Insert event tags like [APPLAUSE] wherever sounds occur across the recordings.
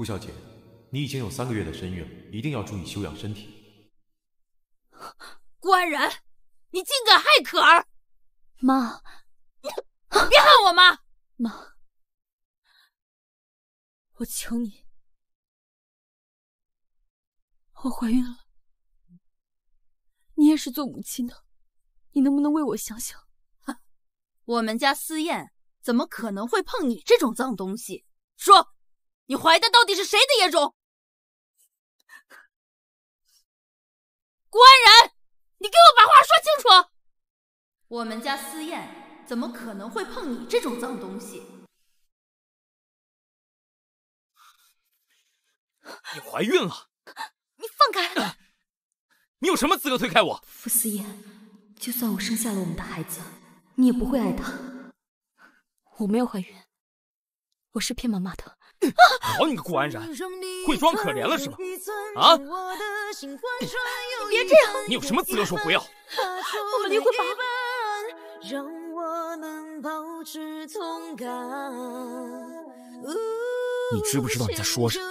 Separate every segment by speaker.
Speaker 1: 顾小姐，你已经有三个月的身孕，了，一定要注意休养身体。顾安然，你竟敢害可儿！妈，别恨我妈。妈，我求你，我怀孕了，你也是做母
Speaker 2: 亲的，你能不能为我想想？我们家思燕怎么
Speaker 1: 可能会碰你这种脏东西？说。你怀的到底是谁的野种？官安你给我把话说清楚！我们家思燕怎么可能会碰你这种脏东西？你怀孕了？[SNIFFS] 你放开！[SNIFFS] 你有什么资格推开我？傅思
Speaker 2: 燕，就算我生下了我们的孩子，你也不会爱他。我没有
Speaker 3: 怀孕，我是骗妈妈的。
Speaker 4: 好你个顾安然，会装可怜了是吗？啊！别
Speaker 3: 这样！你有什么资格说不要？我们离婚吧！
Speaker 1: 你知不知道你在说什么？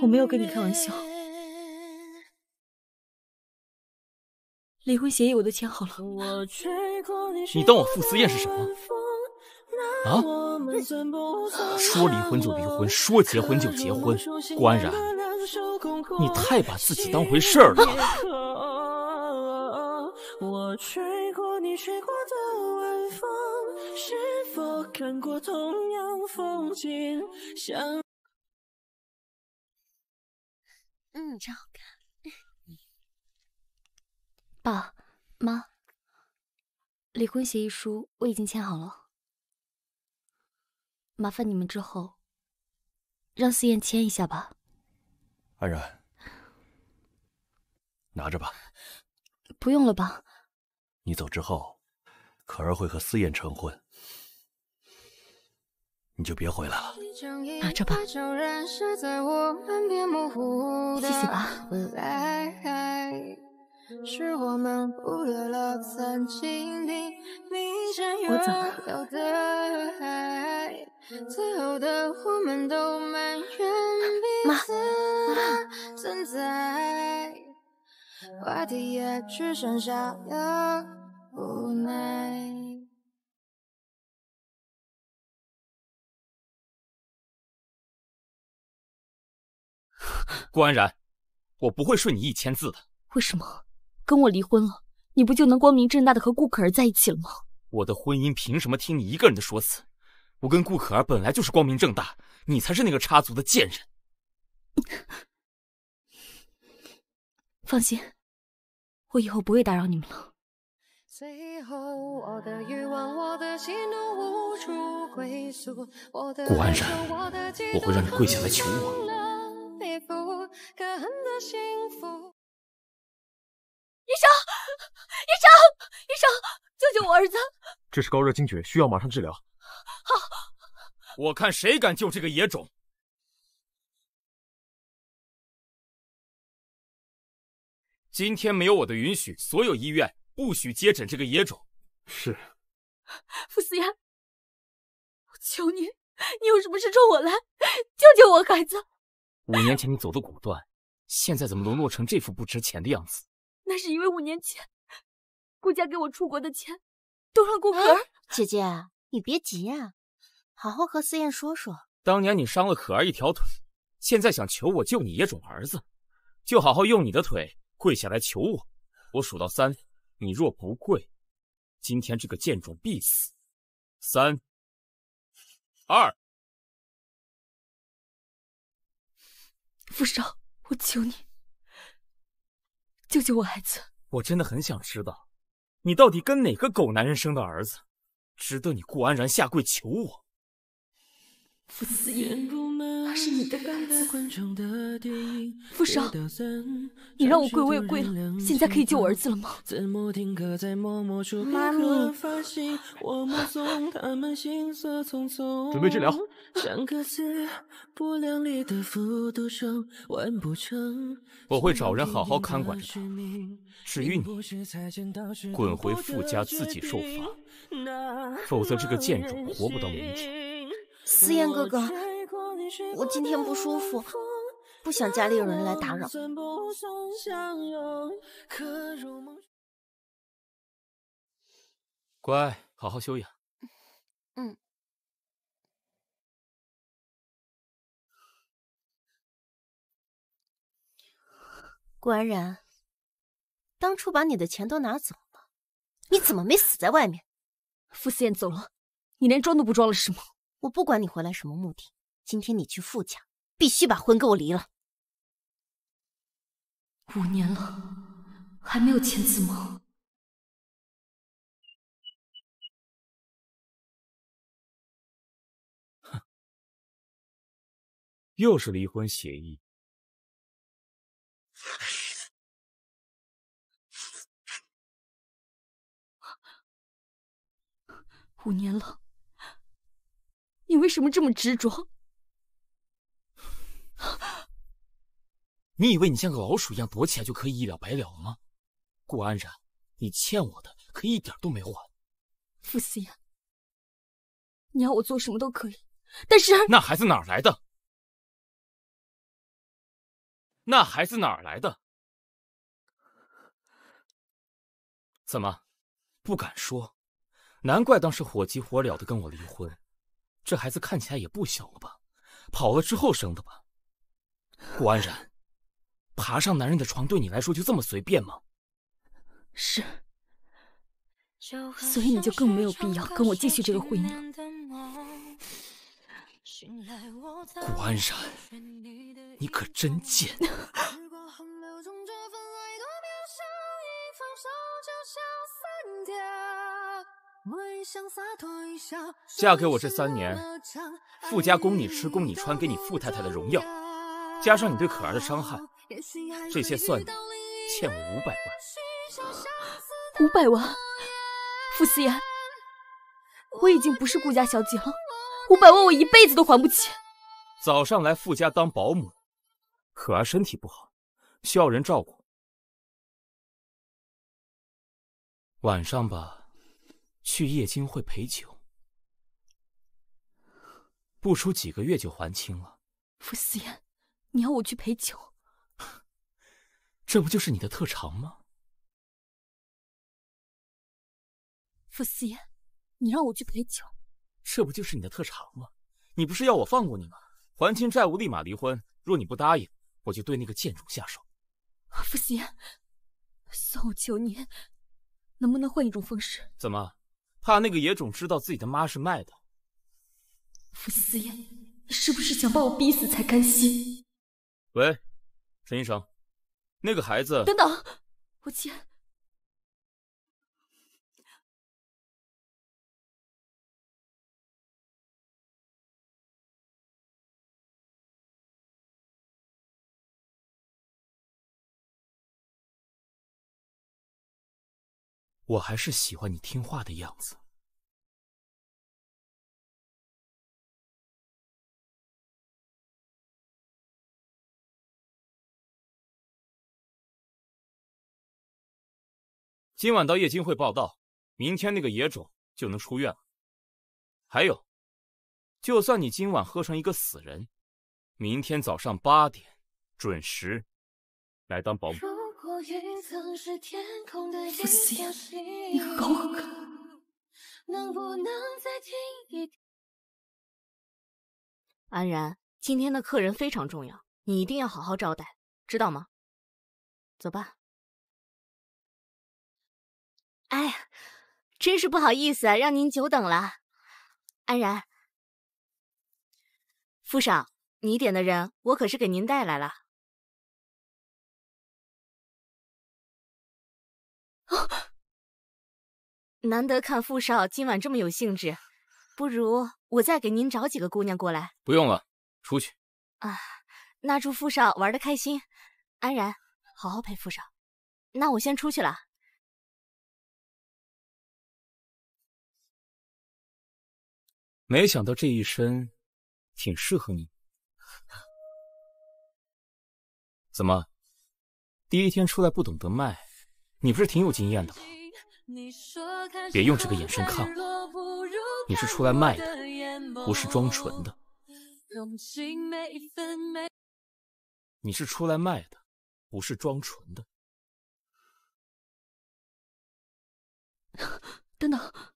Speaker 3: 我没有跟你开玩
Speaker 2: 笑。
Speaker 5: 离婚协议我都签好了，
Speaker 1: 你当我傅思燕是什么？
Speaker 4: 啊？说离婚就离婚，说结婚就结婚，顾安然，你太把自己当回事儿了。
Speaker 5: 嗯，真好看。爸
Speaker 2: 妈，离婚协议书我已经签好了，麻烦你们之后让思燕签一下吧。
Speaker 4: 安然，拿着吧。
Speaker 2: 不用
Speaker 6: 了吧。
Speaker 4: 你走之后，可儿会和思燕成婚，你就别回来了。
Speaker 6: 拿着吧。
Speaker 5: 谢谢吧。是我们忽略了。曾经的的
Speaker 3: 最后我们无
Speaker 1: 奈。顾 [LAUGHS] 安然，我不会顺你一千字的。为什么？跟我离婚了，
Speaker 2: 你不就能光明正大的和顾可儿在一起了吗？
Speaker 4: 我的婚姻凭什么听你一个人的说辞？我跟顾可儿本来就是光明正大，你才是那个插足的贱人。
Speaker 2: 放心，我以后不会打扰
Speaker 6: 你们。了。最后，我我我的的欲望，无处归
Speaker 4: 宿。顾安然，我会让你跪下来求我。
Speaker 1: 医生，
Speaker 6: 医生，医生，救救我儿子！
Speaker 4: 这是高热惊厥，需要马上治疗。好，
Speaker 1: 我看谁敢救这个野种！今天没有我的允许，所有医院不许接诊这个野种。是。傅思言，我
Speaker 7: 求你，你有什么事冲我来，救救我孩子！
Speaker 4: 五年前你走的果断，现在怎么沦落成这副不值钱的样子？
Speaker 7: 那是因为五年前，
Speaker 2: 顾家给我出国的钱，都让顾可儿姐姐，你别急呀，好好和思燕说说。
Speaker 4: 当年你伤了可儿一条腿，现在想求我救你野种儿子，就好好用你的腿跪下来求我。我数到三，
Speaker 1: 你若不跪，今天这个贱种必死。三，二，傅少，我求你。救救我孩子！我真的很想
Speaker 4: 知道，你到底跟哪个狗男人生的儿子，值得你顾安然下跪求我？
Speaker 5: 傅思源。是你的干傅少，你让我跪我也跪了。现在可以救我儿子了吗？妈妈。准备治疗。
Speaker 4: 我会找人好好看管着他。至于你，滚回傅家自己受罚，否则这个贱种活不到明天。
Speaker 5: 思燕哥哥。我今天不舒服，
Speaker 2: 不想家里有
Speaker 8: 人来
Speaker 5: 打扰。
Speaker 1: 乖，好好休养。嗯。顾安然，当初把你的钱都
Speaker 2: 拿走了，你怎么没死在外面？傅思燕走了，你连装都不装了是吗？我不管你回来什么目的。今天你去傅家，必须把婚给我离了。
Speaker 1: 五年了，还没有签字吗？又是离婚协议。五年了，你为什么这么执着？[LAUGHS]
Speaker 4: 你以为你像个老鼠一样躲起来就可以一了百了吗，顾安然，
Speaker 1: 你欠我的可一点都没还。
Speaker 4: 傅思雅，你
Speaker 2: 要
Speaker 1: 我做什么都可以，但是那孩子哪来的？那孩子哪来的？
Speaker 4: 怎么，不敢说？难怪当时火急火燎的跟我离婚。这孩子看起来也不小了吧？跑了之后生的吧？顾安然，爬上男人的床对你来说就这么随便吗？是，
Speaker 7: 所以你就更没有必要跟我继续这个婚姻。
Speaker 1: 顾
Speaker 9: 安然，你可真贱！
Speaker 4: 嫁给我这三年，富家供你吃，供你穿，给你富太太的荣耀。加上你对可儿的伤害，这些算你欠我五百
Speaker 6: 万。五
Speaker 2: 百万，傅思言，我已经不是顾家小姐了，
Speaker 1: 五百万我一辈子都还不起。
Speaker 4: 早上来傅家当保姆，
Speaker 1: 可儿身体不好，需要人照顾。晚上吧，去夜金会陪酒，
Speaker 4: 不出几个月就还清了。
Speaker 2: 傅思言。你要我去陪
Speaker 1: 酒？
Speaker 4: 这不就是你的特长吗？
Speaker 1: 傅思言，你让我去陪酒，这不就
Speaker 4: 是你的特长吗？你不是要我放过你吗？还清债务，立马离婚。若你不答应，我就对那个贱种下手。
Speaker 7: 傅思言，算我求你，
Speaker 2: 能不能换一种方式？
Speaker 4: 怎么？怕那个野种知道自己的妈是卖的？
Speaker 2: 傅思言，你是不是想把我逼死才甘心？
Speaker 4: 喂，
Speaker 1: 陈医生，那个孩子……等等，我倩，我还是喜欢你听话的样子。今晚到夜金会报道，明天那个野种就能出院了。还有，
Speaker 4: 就算你今晚喝成一个死人，明天早上八点准时来当保姆。不
Speaker 1: 能再听一狠！安然，今天的客人非常重要，你一定要好好招待，知道吗？走吧。哎，真是不好意思，啊，让您久等了。安然，傅少，你点的人我可是给您带来了。啊，难得看傅少今晚这么有兴致，不如
Speaker 2: 我再给您找几个姑娘过来。
Speaker 4: 不用了，出去。
Speaker 2: 啊，那祝傅少玩
Speaker 1: 的开心。安然，好好陪傅少。那我先出去了。没想到这一身挺适合你。
Speaker 4: 怎么，第一天出来不懂得卖？你不是挺有经验的吗？别用这个眼神看我，你是出来卖的，
Speaker 7: 不是装纯的。
Speaker 4: 你是出来卖的，不是装纯的。
Speaker 1: [LAUGHS] 等等。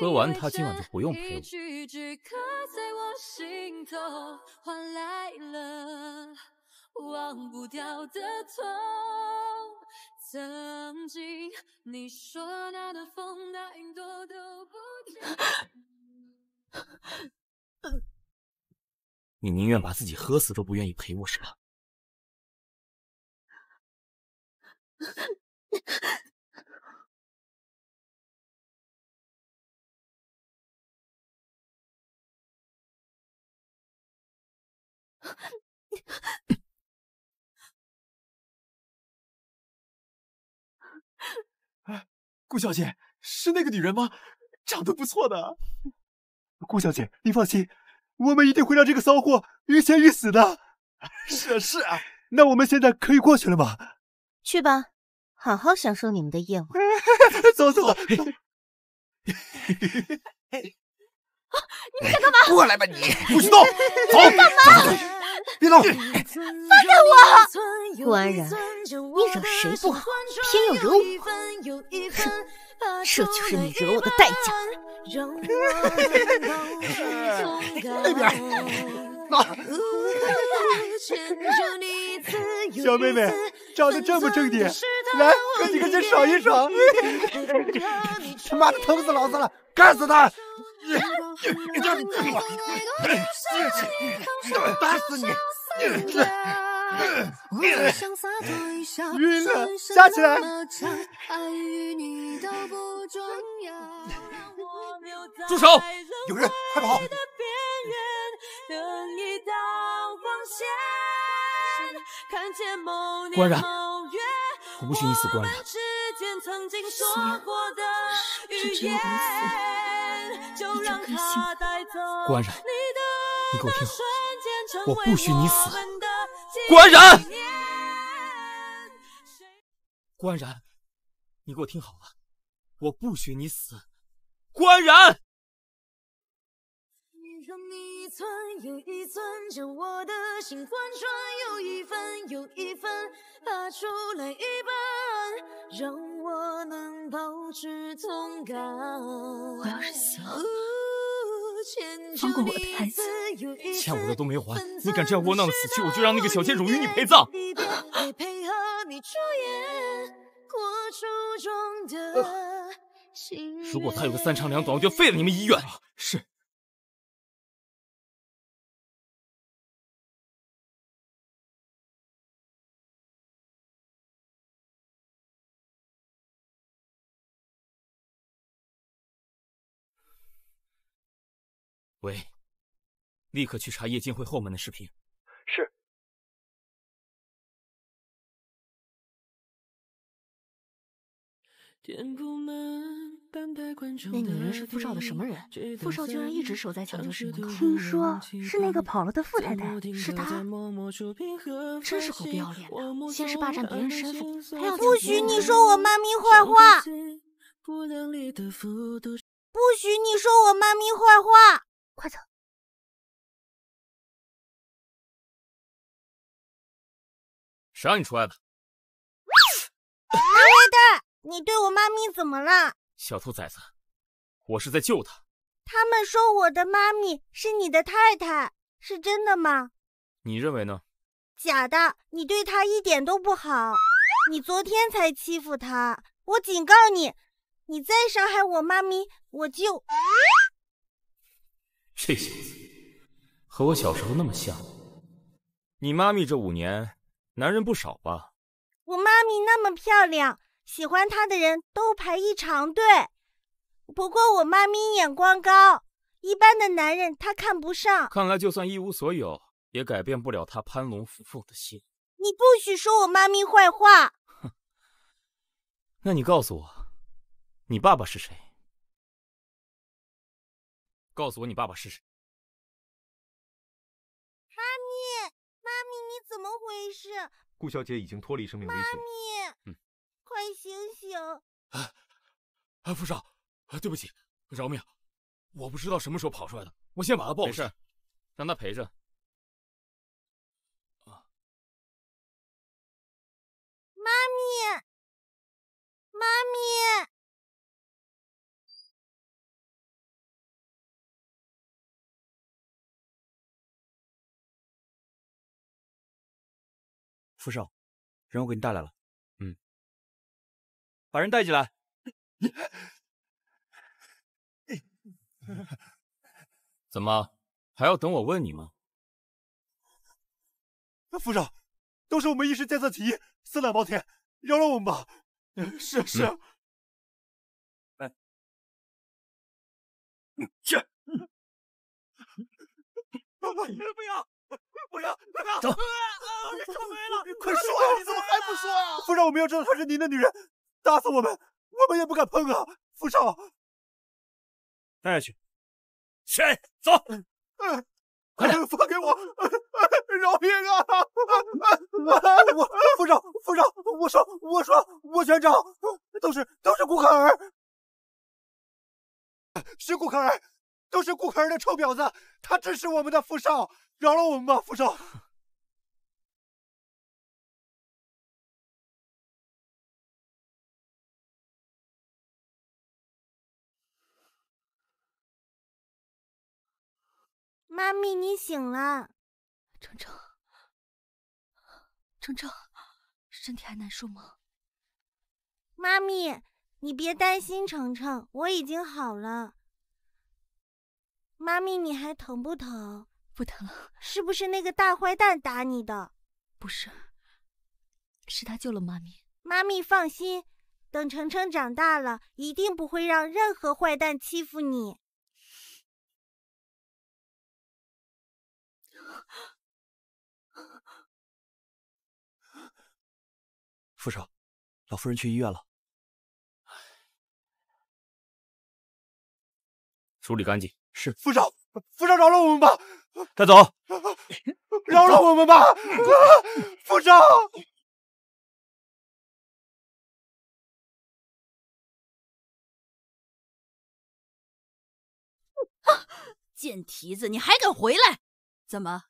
Speaker 7: 喝完他今晚就不用陪
Speaker 4: 我。
Speaker 1: 你宁愿把自己喝死都不愿意陪我，是吧？[LAUGHS] 顾小姐，是那个女人吗？长得不错的。顾
Speaker 4: 小姐，您放心，我们一定会让这个骚货于仙于死的。[LAUGHS] 是啊是啊，那我们现在可以过去了吗？
Speaker 2: 去吧，好好享受你们的夜晚。[LAUGHS] 走走 [LAUGHS] 走走。你
Speaker 1: 们想干嘛？过来吧你，不许动。走。干嘛？[LAUGHS] 别动！[LAUGHS] 放开
Speaker 3: 我！
Speaker 2: 顾安然，你惹谁不好，偏要惹我！哼，[LAUGHS] 这就是你惹我的代价。
Speaker 3: 那边，来。
Speaker 6: 小妹妹长得这么正点，来，哥几个先爽一爽。他妈的，疼死老子了！干死他！晕
Speaker 5: 了，加起来。住手！有人，快
Speaker 3: 跑！官人，我不心一死，官人。就让开心，
Speaker 5: 顾安然，你给我听好，我不许你死，顾安
Speaker 1: 然，
Speaker 4: 顾你给我听好了，我不许你死，
Speaker 1: 顾安
Speaker 3: 我要是死了，放过我的孩子，
Speaker 4: 欠我的都没还，你敢这样窝囊的死去，我就让那个小贱种与你陪葬。
Speaker 1: 如果他有个三长两短，我就废了你们医院。是。喂，立刻去查夜金会后门的视频。是。那女人是傅少的什么人？傅少居然一直守在
Speaker 5: 抢救室门口。听说是那个跑了的傅太太，是她。
Speaker 8: 真是够不要脸！的！先是霸占别人身份，还要不许你说我妈咪坏话！不
Speaker 1: 许你说我妈咪坏话！快走！谁让你出来的？王坏的？你对我妈
Speaker 8: 咪怎么了？
Speaker 4: 小兔崽子，我是在救她。
Speaker 8: 他们说我的妈咪是你的太太，是真的吗？
Speaker 4: 你认为呢？
Speaker 8: 假的，你对她一点都不好。你昨天才欺负她，我警告你，你再伤害我妈咪，我就。
Speaker 4: 这小子和我小时候那么像。你妈咪这五年男人不少吧？
Speaker 8: 我妈咪那么漂亮，喜欢她的人都排一长队。不过我妈咪眼光高，一般的男
Speaker 4: 人她看不上。看来就算一无所有，也改变不了她攀龙附凤的心。
Speaker 8: 你不许说我妈咪坏话。哼，
Speaker 4: 那，你告诉我，
Speaker 1: 你爸爸是谁？告诉我你爸爸是谁？妈咪，妈咪，你怎么回
Speaker 8: 事？
Speaker 4: 顾小姐已经脱离生命危险。妈
Speaker 8: 咪，嗯，快醒醒！啊
Speaker 4: 啊，傅少，对不起，饶命！我不知道什么时候跑出来的，
Speaker 1: 我先把他抱回去。没事，让他陪着。啊，妈咪。傅少，人我给你带来了，嗯，把人带进来。
Speaker 4: 怎么还要等我问你吗？
Speaker 1: 傅少，都是我们一时见色起意，色胆包天，饶了我们吧。是是。老去。[LAUGHS] 不要。[LAUGHS] 不要不要，走！人说没了，快说呀！你怎么还不说啊？夫少，我们要知道她是您的女人，打死我们，我们也不敢碰啊！傅少，带下去。谁？走！嗯、快点！放给我！饶命啊！我傅少，傅少，我说，我说，我全招，都是都是顾可儿，是顾可儿，都是顾可儿的臭婊子，她支持我们的傅少。饶了我们吧，福少。[LAUGHS] 妈咪，你醒了。程程，
Speaker 8: 程程，身体还难受吗？妈咪，你别担心，程程，我已经好了。妈咪，你还疼不疼？不疼了，[LAUGHS] 是不是那个大坏蛋打你的？不是，是他救了妈咪。妈咪放心，等程程长大了，一定不会让任何坏蛋欺负你。
Speaker 1: 副少，老夫人去医院了，处理干净。是副少，副少饶了我们吧。带走！[LAUGHS] 饶了我们吧，副长！啊！贱蹄子，你还敢回来？怎么，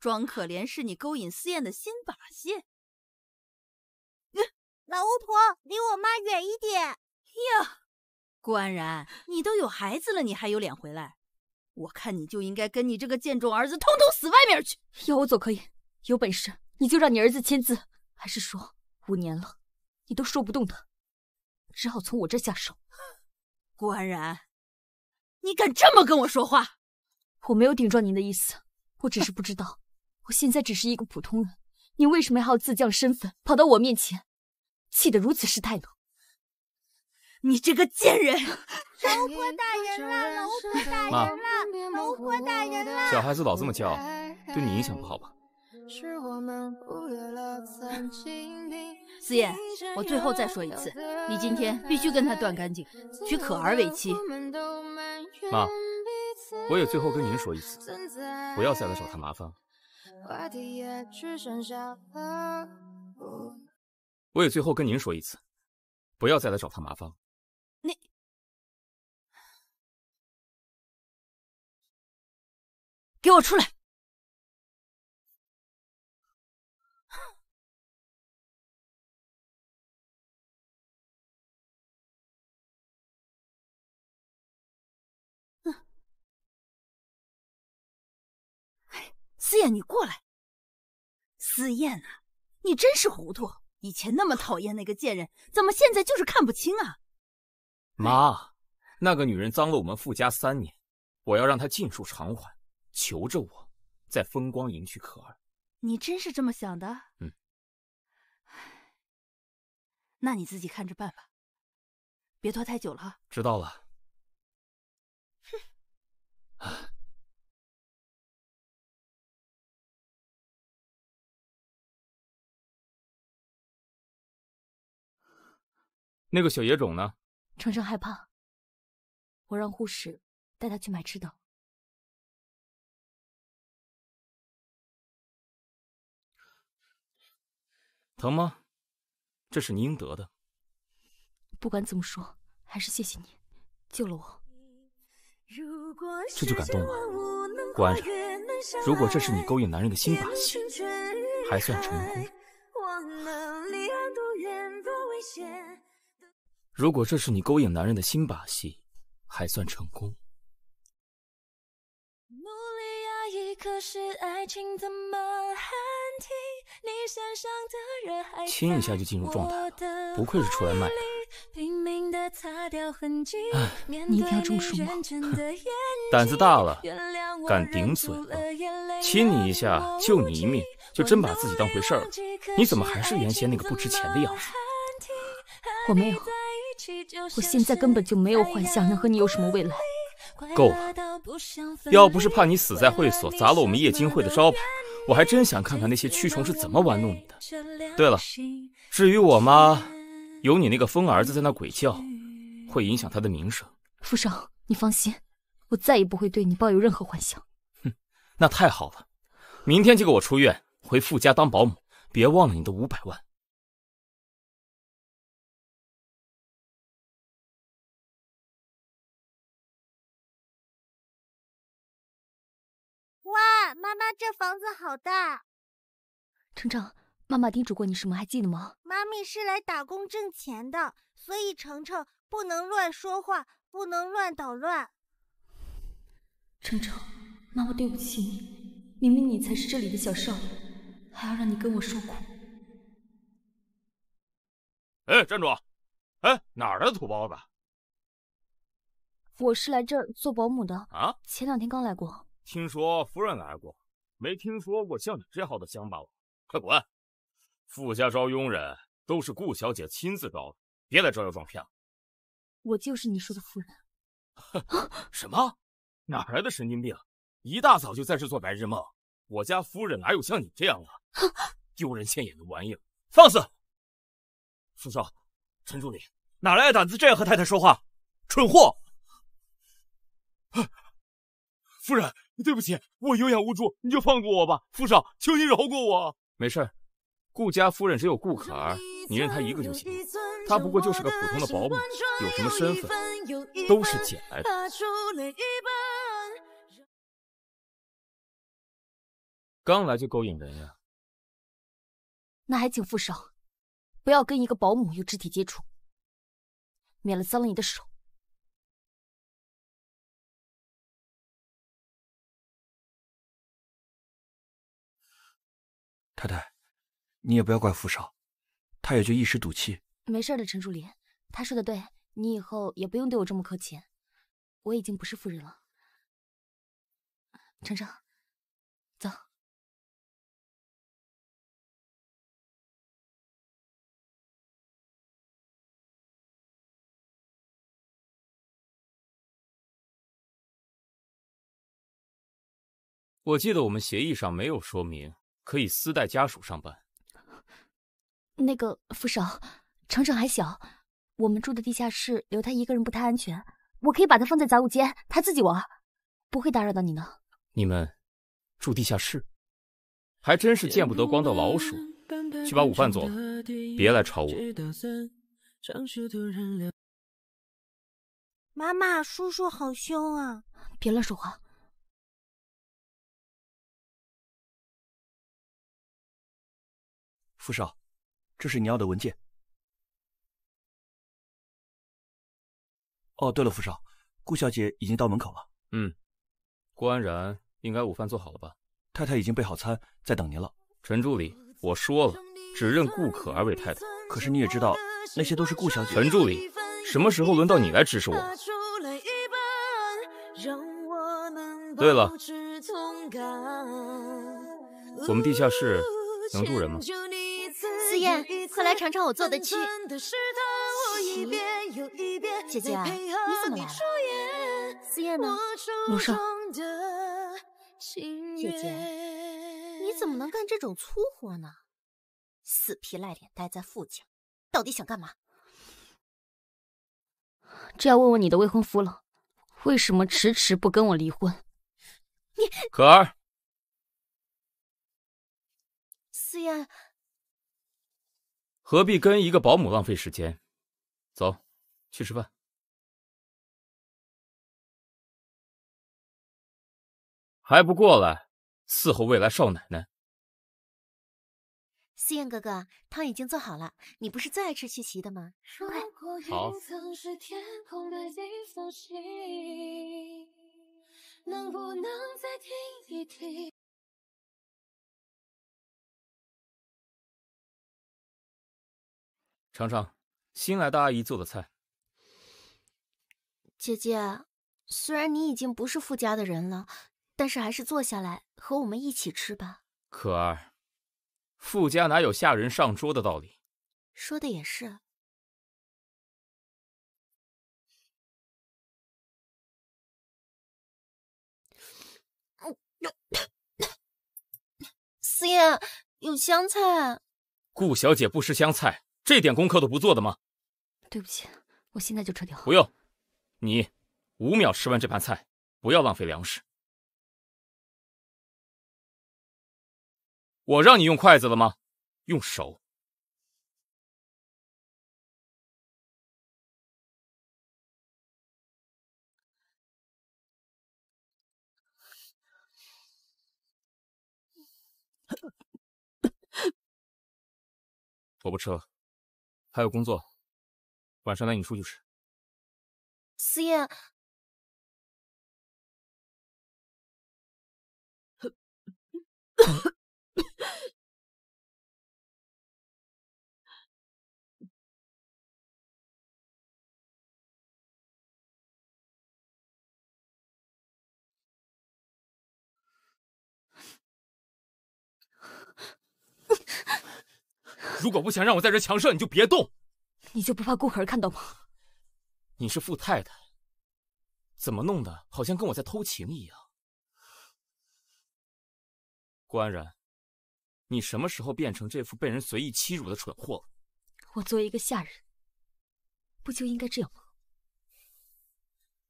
Speaker 1: 装可怜是你勾引思燕的新把
Speaker 8: 戏？老巫婆，离我妈远一点！呀，
Speaker 2: 顾安然，你都有孩子了，你还有脸回来？我看你就应该跟你这个贱种儿子通通死外面去！要我走可以，有本事你就让你儿子签字，还是说五年了你都说不动他，只好从我这下手？顾安然，你敢这么跟我说话？我没有顶撞您的意思，我只是不知道我现在只是一个普通人，你为什么还要自降身份跑到我面前，气得如此失态呢？
Speaker 4: 你这个贱人！龙
Speaker 7: [LAUGHS] 婆大人啦，龙婆大人啦，龙
Speaker 3: 婆大人啦！
Speaker 2: 小
Speaker 4: 孩子老这么叫，对你影响不好吧？
Speaker 2: 思燕，[LAUGHS] 我最后再说一次，你今天必须跟他断
Speaker 5: 干净，娶可儿为妻。
Speaker 4: 妈，我也最后跟您说一次，不要再来找他麻烦了。
Speaker 1: 我也最后跟您说一次，不要再来找他麻烦。给我出来！思燕，你过来。思燕啊，
Speaker 2: 你真是糊涂！以前那么讨厌那个贱人，怎么现在就是看不清啊？
Speaker 4: 妈，那个女人脏了我们傅家三年，我要让她尽数偿还。求着我，在风光迎娶可儿。
Speaker 2: 你真是这么想的？嗯。那你自己看着办吧，
Speaker 1: 别拖太久了。知道了。哼。那个小野种呢？程程害怕，我让护士带他去买吃的。疼吗？这是你应得的。不管怎么说，
Speaker 2: 还是谢谢你救了我。
Speaker 4: 这就感动了？关上。如果这是你勾引男人的新把戏，还算成功。如果这是你勾引男人的新把戏，还算成功。亲一下就进入状态了，不愧是出来卖的。哎，
Speaker 6: 你一定要这么说吗？[LAUGHS]
Speaker 4: 胆子大了，敢顶嘴了。亲你一下救你一命，就真把自己当回事了？你怎么还是原先那个不值钱的样子？
Speaker 2: 我没有，我现在根本就没有幻想能和你有什么未来。
Speaker 4: 够了，要不是怕你死在会所，砸了我们夜金会的招牌。我还真想看看那些蛆虫是怎么玩弄你的。对了，至于我妈，有你那个疯儿子在那鬼叫，会影响她的名声。
Speaker 2: 富少，你放心，我再也不会对你抱有任何幻
Speaker 1: 想。哼，那太好了，明天就给我出院，回傅家当保姆。别忘了你的五百万。哇，妈妈，这房子好大！成成，
Speaker 2: 妈妈叮嘱过你什么还记得吗？
Speaker 8: 妈咪是来打工挣钱的，所以成成不能乱说话，不能乱捣乱。成
Speaker 2: 成，妈妈对不起你，明明你才是这里的小少爷，还要让你跟我受苦。
Speaker 4: 哎，站住！哎，哪儿的土包子？
Speaker 2: 我是来这儿做保姆的啊，前两天刚来过。
Speaker 4: 听说夫人来过，没听说过像你这号的乡巴佬，快滚！傅家招佣人都是顾小姐亲自招的，别来招摇撞骗。
Speaker 2: 我就是你说的夫人。
Speaker 4: 什么？哪来的神经病？一大早就在这做白日梦？我家夫人哪有像你这样的丢人现眼的玩意？放肆！傅少，陈助理，哪来的胆子这样和太太说话？蠢货！夫人。对不起，我有眼无珠，你就放过我吧，傅少，求你饶过我。没事，顾家夫人只有顾可儿，你认她一个就行。她不过就是个普通的保姆，有
Speaker 1: 什么身份，都是捡来的。刚来就勾引人呀？那还请傅少不要跟一个保姆有肢体接触，免了脏了你的手。太太，你也不要怪傅少，他也就一时赌气。没事的，陈助理，他说的对，你以后也不用对我这么客气。我已经不是富人了。程程，走。我记得我们协议上没有说明。可以私带家属上班。
Speaker 2: 那个扶手，程程还小，我们住的地下室留他一个人不太安全。我可以把他放在杂物间，他自己玩，不会打扰到你呢。
Speaker 4: 你们住地下室，还真是见不得光的老鼠。去把午饭做了，别来吵我。
Speaker 1: 妈妈，叔叔好凶啊！别乱说话。傅少，这是你要的文件。哦，对了，傅少，顾小姐已经到门口了。
Speaker 4: 嗯，顾安然应该午饭做好了吧？太太已经备好餐，在等您了。陈助理，我说了，只认顾可儿为太太。可是你也知道，那些都是顾小姐。陈助理，什么时候轮到你来指使我了？对了，我们地下室能住人吗？
Speaker 3: 思燕，快来尝尝我做的鸡。姐姐，你怎么来了？思燕呢？穆少。
Speaker 1: 姐
Speaker 3: 姐，你怎么能干这种粗活呢？
Speaker 2: 死皮赖脸待在傅家，到底想干嘛？这要问问你的未婚夫了，为什么迟迟不跟我离婚？
Speaker 4: 你，可儿。
Speaker 2: 思燕。
Speaker 1: 何必跟一个保姆浪费时间？走，去吃饭。还不过来伺候未来少奶奶？思
Speaker 2: 燕哥哥，汤已经做好了，你不是最爱吃曲奇的吗？快，
Speaker 4: 好。
Speaker 1: 尝尝新来的阿姨做的菜，
Speaker 2: 姐姐。虽然你已经不是富家的人了，但是还是坐下来和我们一起吃吧。
Speaker 4: 可儿，富家哪有下
Speaker 1: 人上桌的道理？说的也是。[COUGHS] 四爷，有香菜。
Speaker 4: 顾小姐不吃香菜。这点功课都不做的吗？对不起，我现在就撤
Speaker 1: 掉。不用，你五秒吃完这盘菜，不要浪费粮食。我让你用筷子了吗？用手。我不吃了。还有工作，晚上带你出去吃。思燕。
Speaker 4: 如果不想让我在这强射，你就别动。
Speaker 2: 你就不怕顾可儿看到吗？
Speaker 4: 你是傅太太，怎么弄的？好像跟我在偷情一样。顾安然，你什么时候变成这副被人随意欺辱的蠢货了？
Speaker 2: 我作为一个下人，不就应该这样吗？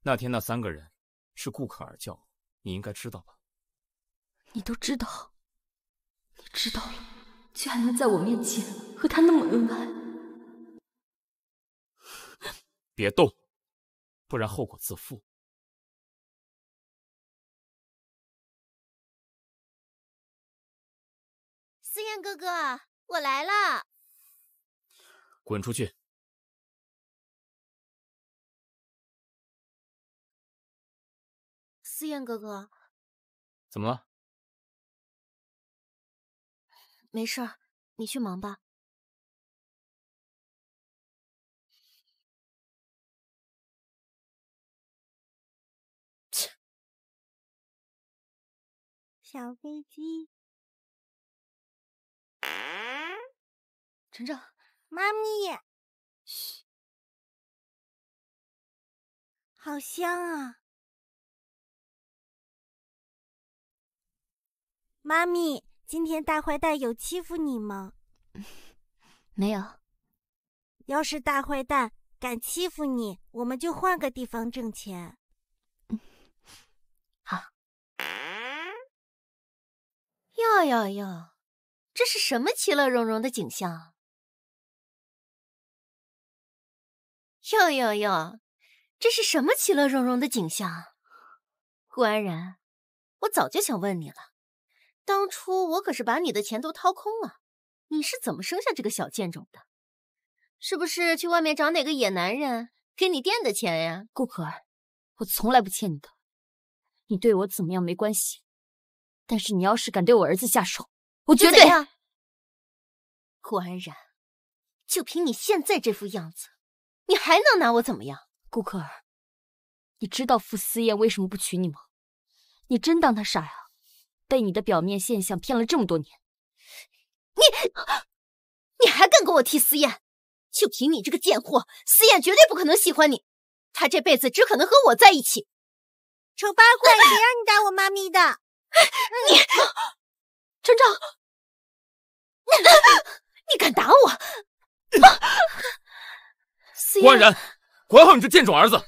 Speaker 4: 那天那三个人是顾可儿叫，你应该知道吧？你
Speaker 2: 都知道，你知道了。却还能在我面
Speaker 1: 前和他那么恩爱，[LAUGHS] 别动，不然后果自负。思燕哥哥，我来了。滚出去！思燕哥哥，怎么了？没事，你去忙吧。[SNIFFS] 小飞机，晨晨，妈咪，嘘，好香啊，妈咪。今天大坏蛋有欺负你吗？
Speaker 8: 没有。要是大坏蛋敢欺负你，我们就换个地方挣钱。好。
Speaker 1: 哟哟哟，这是什么其乐融融的景象？哟哟哟，这是什么其乐融融的景象？顾安然，我
Speaker 2: 早就想问你了。当初我可是把你的钱都掏空了，你是怎么生下这个小贱种的？是不是去外面找哪个野男人给你垫的钱呀？顾可儿，我从来不欠你的，你对我怎么样没关系，但是你要是敢对我儿子下手，我绝对。顾安然，就凭你现在这副样子，你还能拿我怎么样？顾可儿，你知道傅思燕为什么不娶你吗？你真当他傻呀？被你的表面现象骗了这么多年，你，
Speaker 8: 你还敢跟我提思燕？就凭你这个贱货，思燕绝对不可能喜欢你，她这辈子只可能和我在一起。丑八怪，谁让你打我妈咪的？[LAUGHS] 你，陈正，
Speaker 9: 你敢打我？
Speaker 1: 思燕。然，管好你这贱种儿子。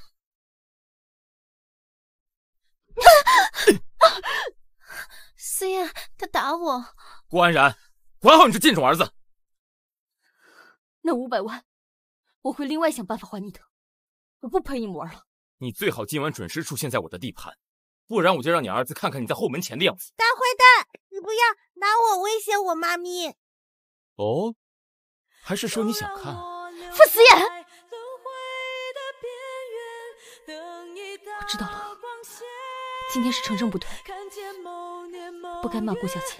Speaker 2: [LAUGHS] 司燕，他打我！
Speaker 1: 顾安然，管好你这贱种儿子！
Speaker 2: 那五百万，我会另外想办法还你的。我
Speaker 8: 不陪你玩了。
Speaker 4: 你最好今晚准时出现在我的地盘，不然我就让你儿子看看你在后门前的样子。
Speaker 8: 大坏蛋，你不要拿我威胁我妈咪！
Speaker 4: 哦，还是说你想看？
Speaker 8: 傅思燕，
Speaker 2: 我知道了，今天是程程不对。不该骂顾小姐，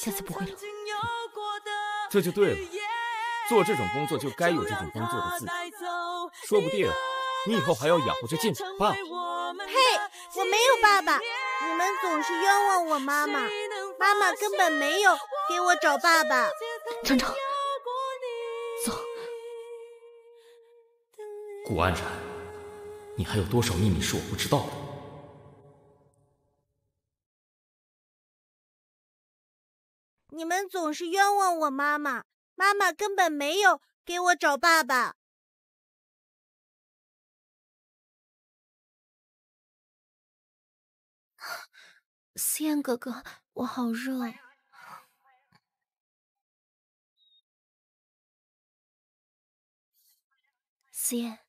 Speaker 2: 下次不会了。
Speaker 4: 这就对了，做这种工作就该有这种工作的自觉，说不定你以后还要养活这贱儿。爸，呸！
Speaker 8: 我没有爸爸，你们总是冤枉我妈妈。妈妈根本没有给我找爸爸。
Speaker 9: 程程，走。
Speaker 1: 顾安然，你还有多少秘密是我不知道的？
Speaker 8: 你们总是冤枉
Speaker 1: 我妈妈，妈妈根本没有给我找爸爸。思 [SIGHS] 燕哥哥，我好热。思燕，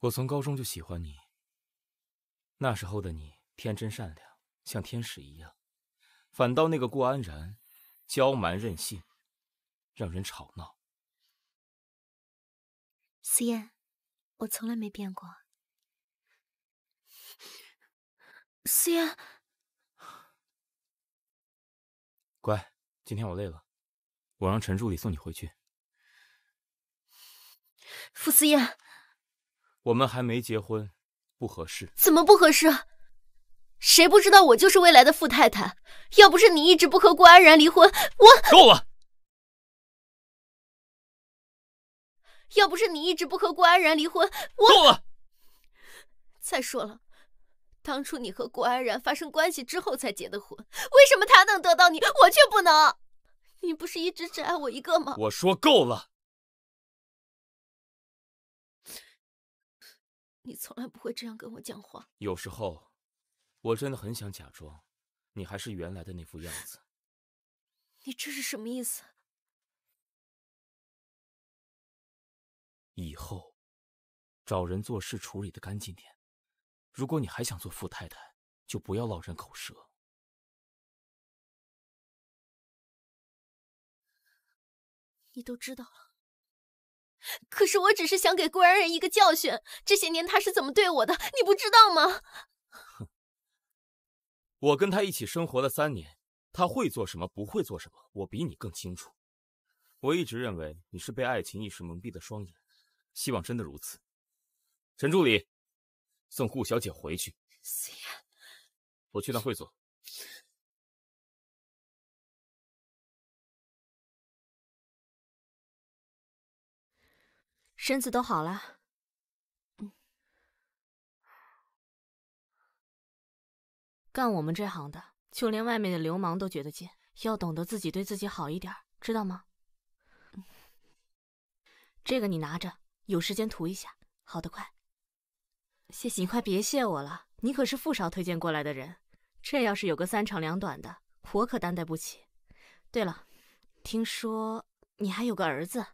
Speaker 1: 我从高中就喜欢你，那
Speaker 4: 时候的你天真善良，像天使一样。反倒那个顾安然，娇蛮任性，让人吵闹。
Speaker 2: 思燕，我从来没变过。
Speaker 1: 思燕，
Speaker 4: 乖，今天我累了，我让陈助理送你回去。
Speaker 2: 傅思燕，
Speaker 4: 我们还没结婚，不合适。
Speaker 2: 怎么不合适？
Speaker 1: 谁不知道我就是未来的富太太？要不是你一直不和顾安然离婚，我够了！[LAUGHS] 要不是你一直不和顾安然离婚，我够了！[LAUGHS] 再说了，
Speaker 2: 当初你和顾安然发生关系之后才结的婚，为什么他能得到你，我却不
Speaker 1: 能？你不是一直只爱我一个吗？
Speaker 4: 我说够了！
Speaker 1: 你从来不会这样跟我讲话。
Speaker 4: 有时候。我真的很想假装你还是原来的那副样子。
Speaker 1: 你这是什么意思？以后找人做事处理的干净点。如果你还想做富太太，就不要落人口舌。你都知道了。可
Speaker 2: 是我只是想给顾然然一个教训。这些年他是怎么对我的，你不知道吗？
Speaker 4: 我跟他一起生活了三年，他会做什么，不会做什么，我比你更清楚。我一直认为你是被爱情一时蒙蔽的双眼，希望真的如此。陈助理，送顾小姐回去。
Speaker 1: 我去趟会所。身子都好了。
Speaker 2: 干我们这行的，就连外面的流氓都觉得贱。要懂得自己对自己好一点，知道吗？[LAUGHS] 这个你拿着，有时间涂一下。好的，快。谢谢，你快别谢我了。你可是傅少推荐过来的人，这要是有个三长两短的，我可担待不起。对了，听说你还有个儿子？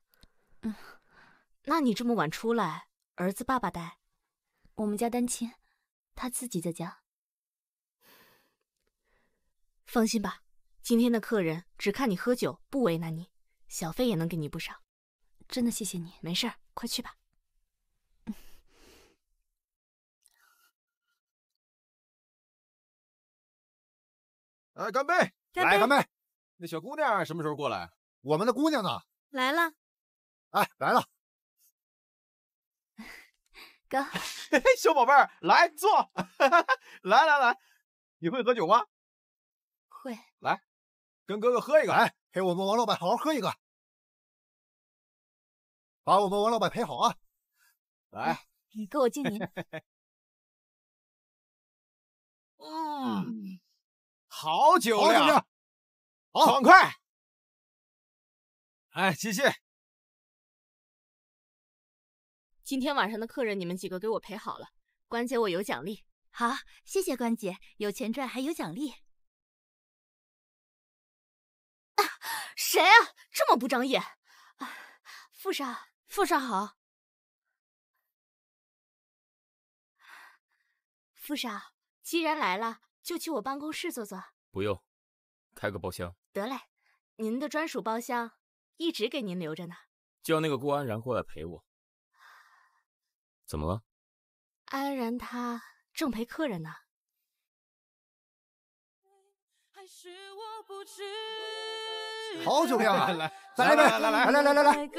Speaker 2: 嗯，那你这么晚出来，儿子爸爸带？我们家单亲，他自己在家。放心吧，今天的客人只看你喝酒，不为难你，小费也能给你不少。真的谢谢你，没事，
Speaker 1: 快去吧。来 [LAUGHS] 干杯！来干杯！那小姑娘什么时候过来？我们的姑娘呢？来了，哎，来了。[LAUGHS] 哥，嘿嘿，小宝贝儿，来坐，[LAUGHS] 来来来，你会喝酒吗？跟哥哥喝一个，哎，陪我们王老板好好喝一个，把我们王老板陪好啊！来，你给我敬你。[LAUGHS] 嗯，好酒量，好，爽快。哎，谢谢。今天晚上的客人你们几个给我陪好了，关姐我有奖励。好，
Speaker 2: 谢谢关姐，有钱赚还有奖励。
Speaker 1: 谁啊？这么不长眼！傅少，傅少好。傅少，既然来了，就去我办公室坐坐。不用，开个包厢。得嘞，
Speaker 2: 您的专属包厢一直给您留着呢。
Speaker 4: 叫那个顾安然过来陪我。怎么了？
Speaker 2: 安然她正陪客人呢。
Speaker 1: 还
Speaker 7: 是我不知
Speaker 1: 好酒量啊！来，再来一杯！来
Speaker 6: 来来来来。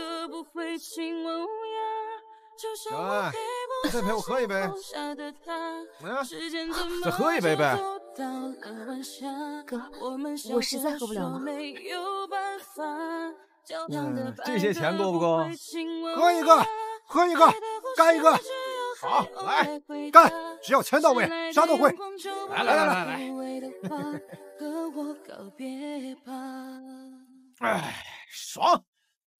Speaker 1: 小安，再陪我喝一杯。
Speaker 7: 嗯。再喝一杯呗。哥，我实在喝不了了。嗯，这些钱够不够？喝一个，
Speaker 6: 喝一个，干一个。好，来干！只要钱到位，啥都会。来来来来来。
Speaker 7: [LAUGHS]
Speaker 1: 哎，爽！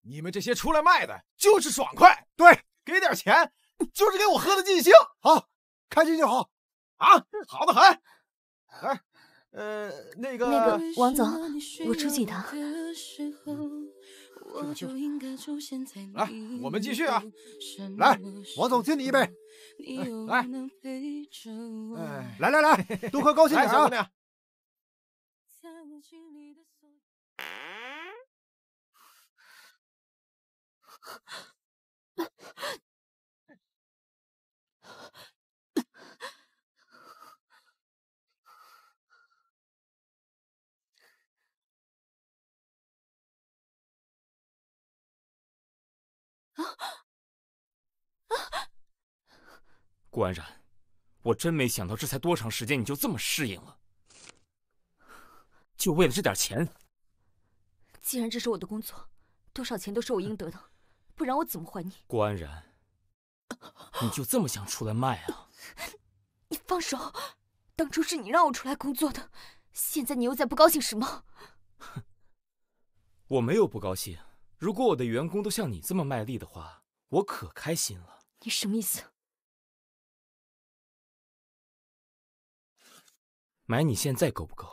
Speaker 1: 你们这些出来卖的，就是爽快。对，给点钱，就是给我喝的尽兴。好，开心就好。啊，
Speaker 7: 好的很。哎，呃，那个那个，王总，我出去一趟。
Speaker 6: 来，我们继续啊。来，王总，敬你一杯。
Speaker 7: 来，来来来，多喝高兴 [LAUGHS] 点啊。啊啊！
Speaker 1: 顾安然，我真没想到，这才多
Speaker 4: 长时间你就这么适应了？就为了这点钱？
Speaker 2: 既然这是我的工作，多少钱都是我应得的。不然我怎么还你？
Speaker 4: 顾安然，你就这么想出来卖啊？
Speaker 2: 你放手！当初是你让我出来工作的，现在你又在不高兴什么？哼，
Speaker 4: [LAUGHS] 我没有不高兴。如果我的员工都像你这么卖力的话，我可
Speaker 1: 开心了。你什么意思？买你现在够不够？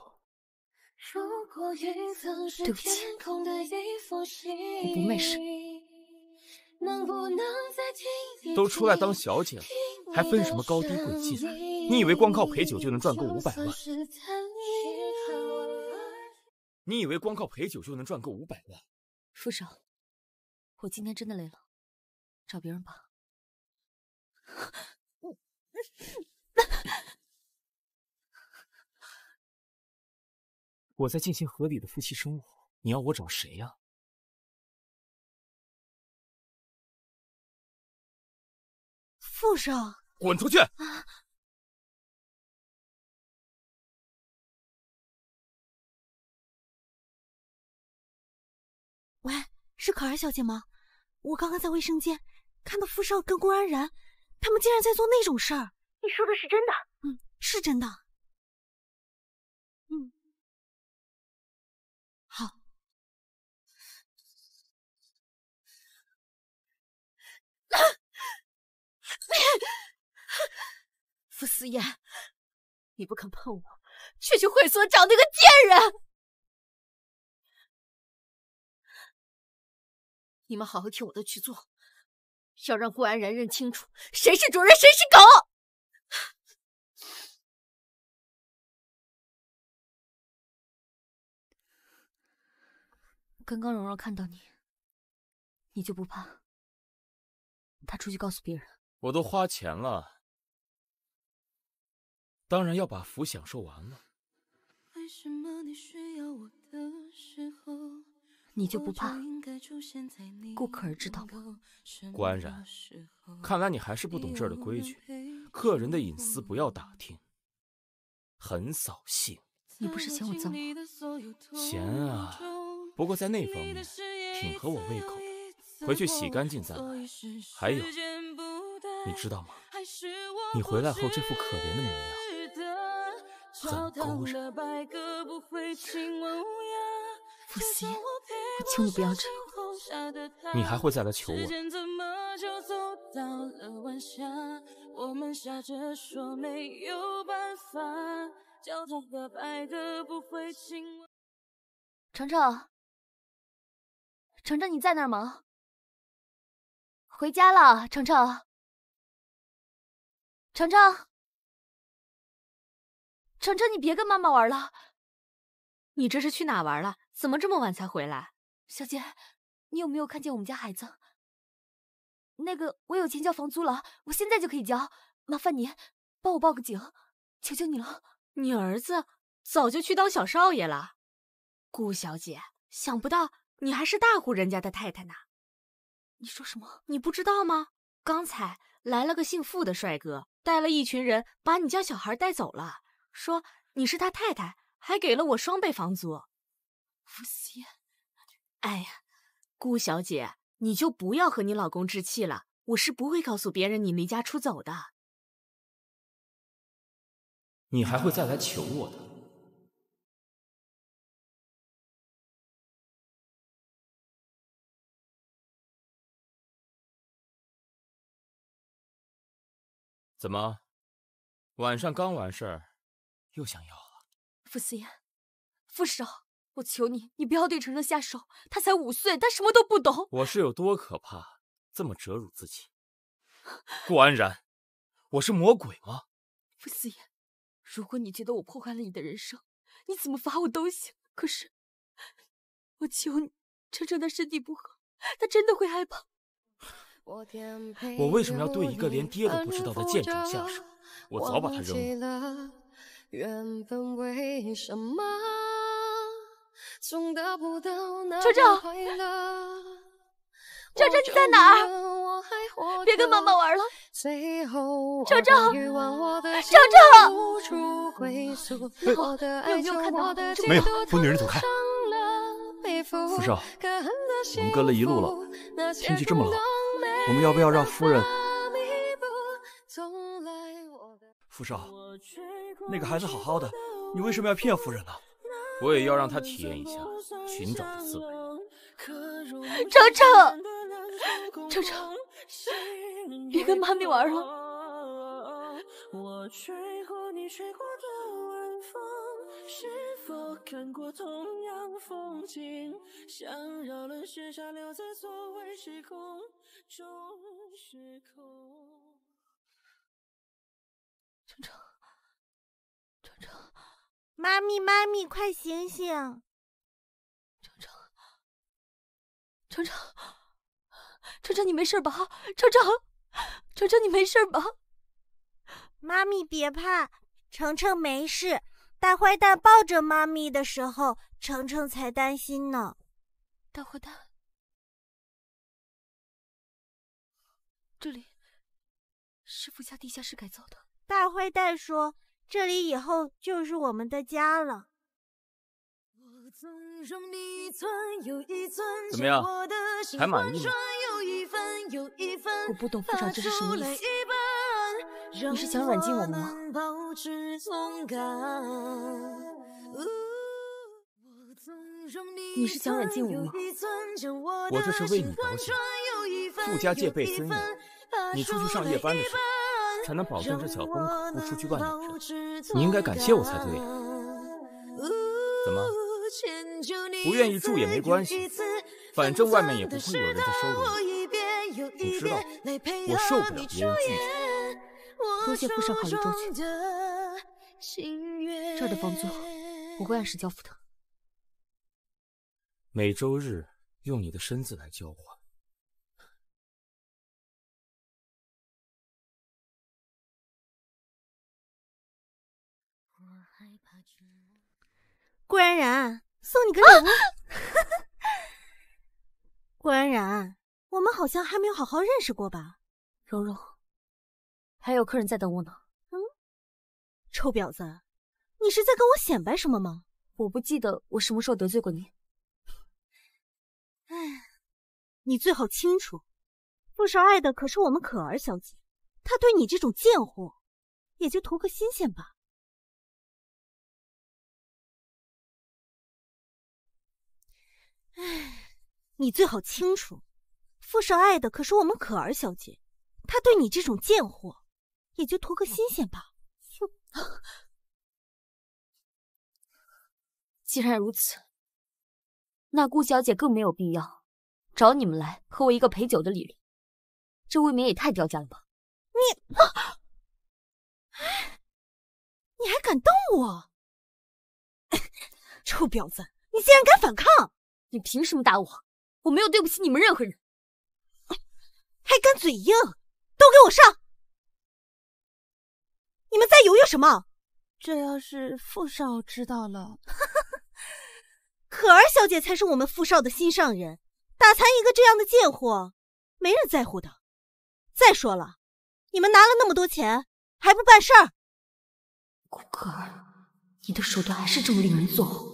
Speaker 1: 如果云层是
Speaker 4: 天
Speaker 7: 空我不卖身。能
Speaker 4: 都出来当小姐了，还分什么高低贵贱？你以为光靠陪酒就能赚够五百万？你以为光靠陪
Speaker 1: 酒就能赚够五百万？
Speaker 2: 傅少，我今天真的累了，找别人吧。我
Speaker 1: 我在进行合理的夫妻生活，你要我找谁呀？傅少，滚出去！喂，是可儿小姐吗？我刚刚在卫生间看到傅少跟顾安然，他们竟然在做那种事儿！你说的是真的？嗯，是真的。[LAUGHS] 傅思燕，你不肯碰我，却去会所找那个贱人。你们好好听我的去做，要让顾安然认清楚谁是主人，谁是狗。刚刚蓉蓉看到你，你就不怕她出去告诉别人？
Speaker 4: 我都花钱了，当然要把福享受完了。
Speaker 7: 为什么你需要我的时
Speaker 6: 候？你就不怕顾客儿知道吗？
Speaker 4: 顾安然，看来你还是不懂这儿的规矩，客人的隐私不要打听，很扫兴。
Speaker 7: 你不是嫌我脏吗？嫌啊，
Speaker 4: 不过在那方面挺合我胃口。回去洗干净再来。还有。你知道吗？你回来后这副可怜的模样
Speaker 7: 很勾人。傅思怡，我求你不要这样。
Speaker 4: 你还会再来求我？
Speaker 1: 程程，程程，你在那儿吗？回家了，程程。程程，程程，你别跟妈妈玩了。你这是去哪玩了？怎么这么
Speaker 2: 晚才回来？小姐，你有没有看见我们家孩子？那个，我有钱交房租了，我现在就可以交。麻烦你帮我报个警，求求你了。你儿子早就去当小少爷了。顾小姐，想不到你还是大户人家的太太呢。你说什么？你不知道吗？刚才来了个姓傅的帅哥，带了一群人把你家小孩带走了，说你是他太太，还给了我双倍房租。无
Speaker 1: 思
Speaker 7: 燕，
Speaker 2: 哎呀，顾小姐，你就不要和你老公置气了，
Speaker 1: 我是不会告诉别人你离家出走的。你还会再来求我的。怎么，晚上刚完事儿，又想要了？傅思言，傅少，我求你，你不要对
Speaker 2: 程程下手，他才五岁，他什么都不懂。
Speaker 4: 我是有多可怕，这么折辱自己？
Speaker 1: 顾 [LAUGHS] 安然，我是魔鬼吗？傅思
Speaker 2: 言，如果你觉得我破坏了你的人生，你怎么罚我都行。可是，
Speaker 7: 我求你，程程他身体不好，他真的会害怕。我为什么要对一个连爹都不知道的贱种下手？
Speaker 4: 我早把他扔
Speaker 7: 了。朝
Speaker 6: 朝，朝朝你在哪儿？
Speaker 3: 别跟妈妈玩了。朝朝，朝有没有，看到？没有，
Speaker 4: 妇女人走开。傅少，我们跟了一路了，天气这么冷。我们要不要让夫人？傅少，那个孩子好好的，你为什么要骗夫人呢？我也要让他体验一下寻找的滋味。
Speaker 5: 程程，程程，别跟妈咪玩了。我吹吹过过你的晚风，是否看过同样风景？想扰乱时差，留在所谓时空中时空。程程，
Speaker 8: 程程，妈咪，妈咪，快醒醒！程程，程程，你没事吧？程程，程程，你没事吧？妈咪，别怕，程程没事。大坏蛋抱着妈咪的时候，程程才担心呢。大坏蛋，这里是傅家地下室改造的。大坏蛋说：“这里以后就是我们的家了。”怎么样，还满意吗？我
Speaker 3: 不懂部长这是什么意思。你是想软禁我们吗？你是想软禁我们吗？
Speaker 4: 我这是为你着想。富家戒备森严，你出去上夜班的时候，才能保证这小公口不出去办点事。你应该感谢我才对呀。怎么？
Speaker 3: 不愿意住也没关系，
Speaker 4: 反正外面也不会有人在收留。你知道，我受不了别人。拒绝。
Speaker 7: 多谢傅少好意周全，这儿的房租我会按时交付的。
Speaker 1: 每周日用你的身子来交换。顾然然，送你个礼物。
Speaker 8: 顾 [LAUGHS] 然然，我们好像还没有好好认识过吧？
Speaker 2: 蓉蓉，还有客人在等我呢。嗯，臭婊子，你是在跟我显摆什么吗？我不记得我什么时候得罪过你。
Speaker 8: 哎，你最好清楚，不少爱的可是我
Speaker 1: 们可儿小姐，她对你这种贱货，也就图个新鲜吧。哎，你最好清楚，傅少爱的可是我们可儿小姐，他对你这种贱货也就图个新鲜吧。哼，既然如此，那顾小姐更没有必要找你们来和我一个陪酒的理由，这未免也太掉价了吧？你，你还敢动我？[LAUGHS] 臭婊子，你竟然敢反抗！
Speaker 2: 你凭什么打我？我没有对不起你们任何人，还敢嘴硬？
Speaker 8: 都给我上！你们在犹豫什么？这要是傅少知道了，[LAUGHS] 可儿小姐才是我们傅少的心上人，打残一个这样的贱货，没人在乎的。再说了，你们拿了那么多钱，还不办事儿？顾可
Speaker 1: 儿，你的手段还是这么令人作呕。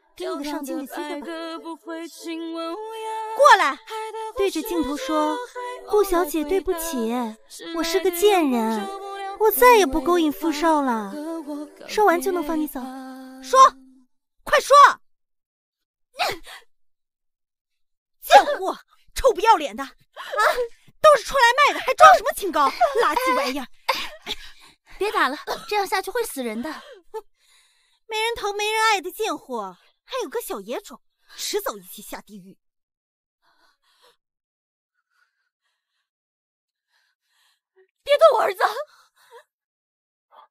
Speaker 7: 给你个上进的机会吧。过来，对着镜
Speaker 8: 头说：“顾小姐，对不起，我是个贱人，我再也不勾引傅少了。”说完就能放你走。说，快说！贱货，臭不要脸的啊！都是出来卖的，还装什么清高？垃圾玩意儿！别打了，这样下去会死人的。没人疼没人爱的贱货。还有个小野种，迟早一起下地狱！
Speaker 1: 别动我儿子！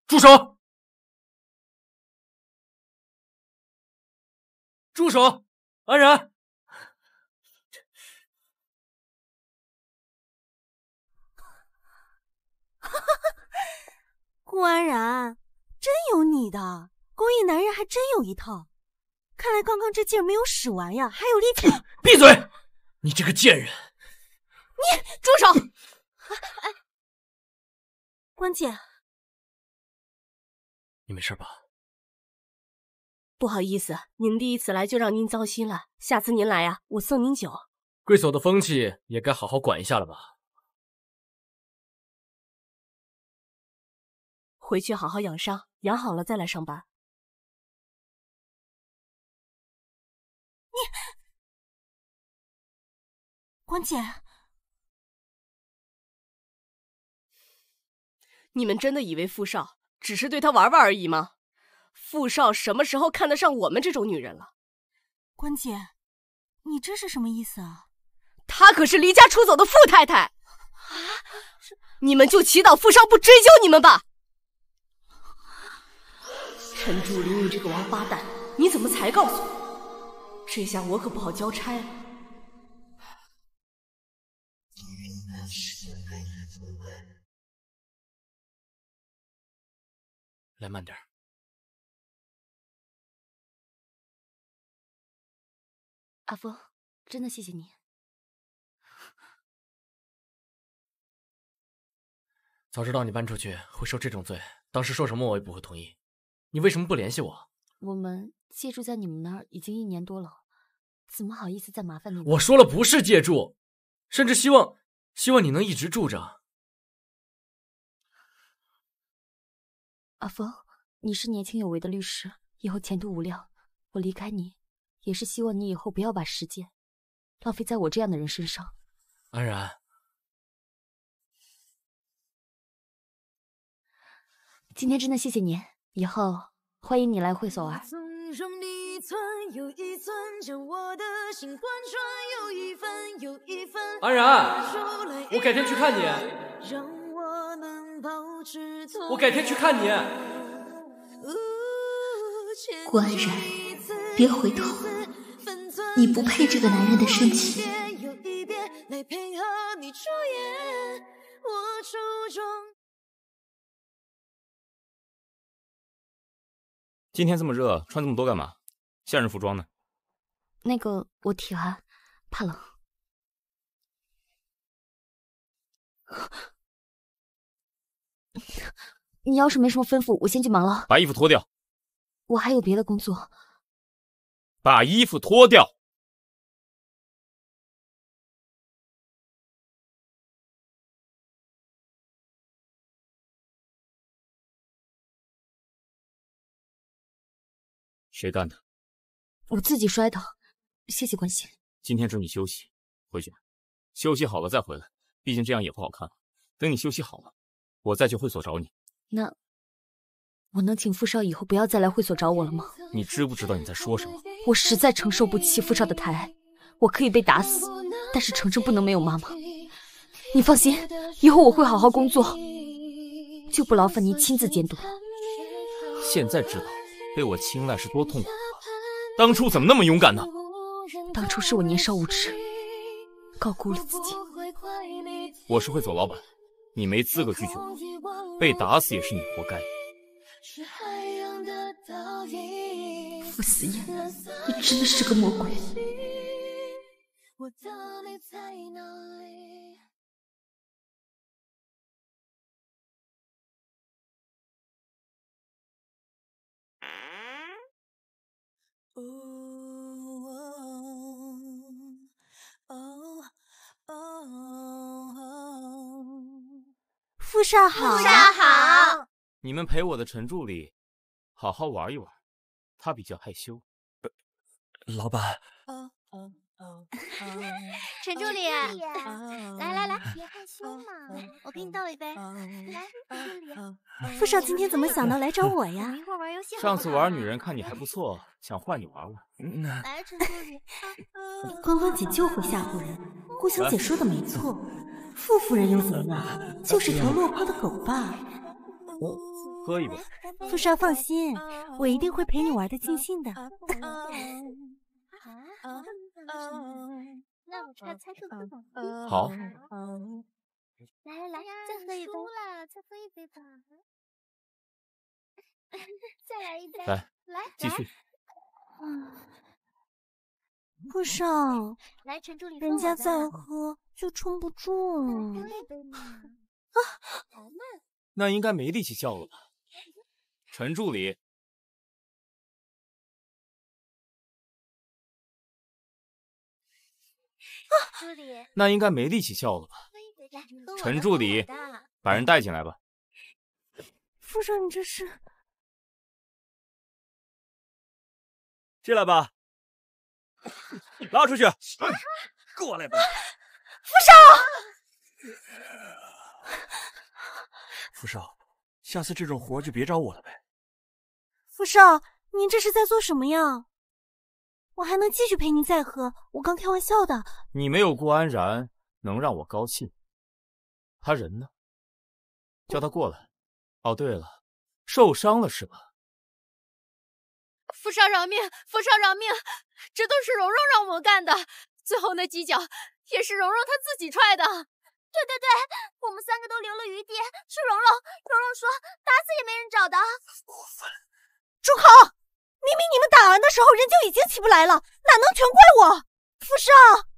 Speaker 1: 住手！住手！安然，
Speaker 8: [LAUGHS] 顾安然，真有你的！勾引男人还真有一套。看来刚刚这劲儿没有使完呀，还有力气。
Speaker 1: 闭嘴！你这个贱人！你住手！哎，关姐，你没事吧？不好意思，您第一次来就让您糟心了。下次您来啊，我送您酒。贵所的风气也该好好管一下了吧？回去好好养伤，养好了再来上班。关姐，[LAUGHS] 你们真的以
Speaker 2: 为傅少只是对他玩玩而已吗？傅少什么时候看得上我们这种女人了？关姐，你这是什么意思啊？她可是离家出走的傅太太。啊？[LAUGHS] 你们就祈祷傅少不追究你们吧。[LAUGHS] 陈竹刘你这个王八蛋，你怎么才告
Speaker 1: 诉我？这下我可不好交差了。来慢点，阿峰，真的谢谢你。[LAUGHS] 早知道你搬出去会受这
Speaker 4: 种罪，当时说什么我也不会同意。你为什么不联系我？
Speaker 2: 我们借住在你们那儿已经一年多了，怎么好意思再麻烦你？我
Speaker 4: 说了不是借住，甚
Speaker 1: 至希望希望你能一直住着。
Speaker 2: 阿峰，你是年轻有为的律师，以后前途无量。我离开你，也是希望你以后不要把时间浪费在我这样的人身上。安然，今天真的谢谢您，以后欢迎你来会所玩。安然，我改天去看
Speaker 3: 你。
Speaker 2: 我改
Speaker 4: 天去看你。
Speaker 3: 顾安然，
Speaker 2: 别回头，你不配这个男人的身体。
Speaker 1: 今天这么热，穿这么多干嘛？夏日服装呢？那个，我体寒，怕冷。你要是没什么吩咐，我先去忙了。把衣服脱掉。我还有别的工作。把衣服脱掉。谁干的？我自己摔的，谢谢关心。今天准你休息，回去。休
Speaker 4: 息好了再回来，毕竟这样也不好看。等你休息好了，我再去会所找你。
Speaker 2: 那我能请傅少以后不要再来会所找我了吗？
Speaker 4: 你知不知道你在说什么？
Speaker 2: 我实在承受不起傅少的抬爱，我可以被打死，但是程程不能没有妈妈。你放心，以后我会好好工作，就不劳烦您亲自监督了。
Speaker 4: 现在知道被我青睐是多痛苦了，当初怎么那么勇敢呢？
Speaker 2: 当初是我年少无知，高估了自己。
Speaker 4: 我是会所老板。你没资格拒绝，被打死也是你活该。
Speaker 3: 傅思言，
Speaker 1: 你真的是个魔鬼。
Speaker 8: 傅少好，路少好。
Speaker 4: 你们陪我的陈助理好好玩一玩，他比较害羞。老板。
Speaker 9: 陈
Speaker 1: 助理，
Speaker 8: 来来来，别害羞嘛，我给你倒一杯。来，助理。
Speaker 6: 傅少今天怎么想到来找我呀？一会儿玩游戏上
Speaker 4: 次玩女人，看你还不错，想换你玩玩。来，陈助理。
Speaker 2: [LAUGHS] 关关姐就会吓唬人，
Speaker 4: 顾小姐说的没
Speaker 6: 错。
Speaker 5: 傅夫人又怎么样？就
Speaker 2: 是条
Speaker 6: 落魄的狗吧。我
Speaker 4: 喝一杯。
Speaker 8: 傅少放心，我一定会陪你玩的尽兴的。好
Speaker 2: 啊，
Speaker 8: 那我查参数系
Speaker 2: 统。好。来来来，再喝一杯。输了，再喝一杯吧。
Speaker 1: 再来一杯。来来继续。
Speaker 8: 傅少，人家在
Speaker 1: 喝。就撑不住了啊！那应该没力气叫了吧，陈助理助理那应该没力气叫了吧，陈助理，把人带进来吧。傅少，你这是进来吧，拉出去！过来吧。傅少，傅少，下
Speaker 4: 次这种活就别找我了呗。
Speaker 8: 傅少，您这是在做什么呀？我还能继续陪您再喝？我刚开玩笑的。
Speaker 4: 你没有顾安然能
Speaker 1: 让我高兴，他人呢？叫他过来。哦，对了，受伤了是吧？傅少饶命，傅少饶
Speaker 2: 命，这都是蓉蓉让我们干的。最后那几脚。也是蓉蓉她自己踹的。对对对，我们三个都留了余地，是蓉蓉，蓉蓉说打死也没人找的。过分！
Speaker 8: 住口！明明你们打完的时候人就已经
Speaker 1: 起不来了，哪能全怪我？富少，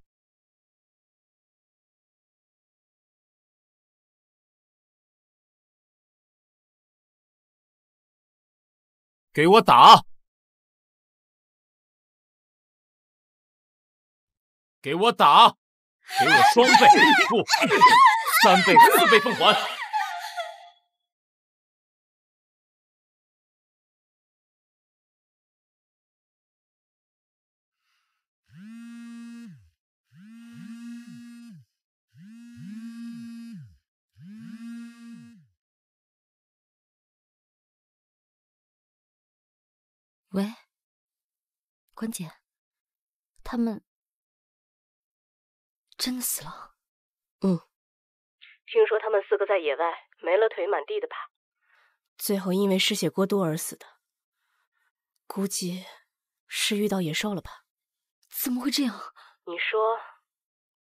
Speaker 1: 给我打！给我打！给我双倍、三倍、四倍奉还。喂，关姐，他们。真的死了，
Speaker 2: 嗯。听说他们四个在野外没了腿，满地的爬，最后因为失血过多而死的。估计是遇到野兽了吧？怎么会这样？你说，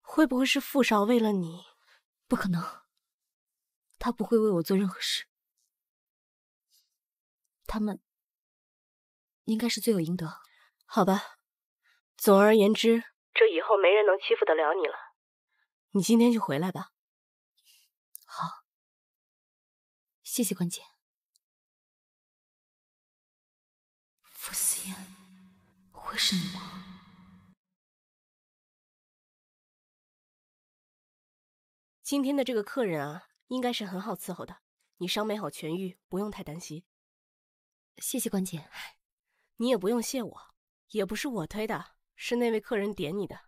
Speaker 2: 会不会是傅少为了你？不可能，他不会为我做任何事。他们应该是罪有应得。好吧，总而言之，
Speaker 1: 这以后没人能欺负得了你了。你今天就回来吧。好，谢谢关姐。傅思言，会是你吗？今天的这个客人啊，应该是很好伺候的。你伤没好痊愈，不
Speaker 2: 用太担心。谢谢关姐，你也不用谢我，也不
Speaker 1: 是我推的，是那位客人点你的。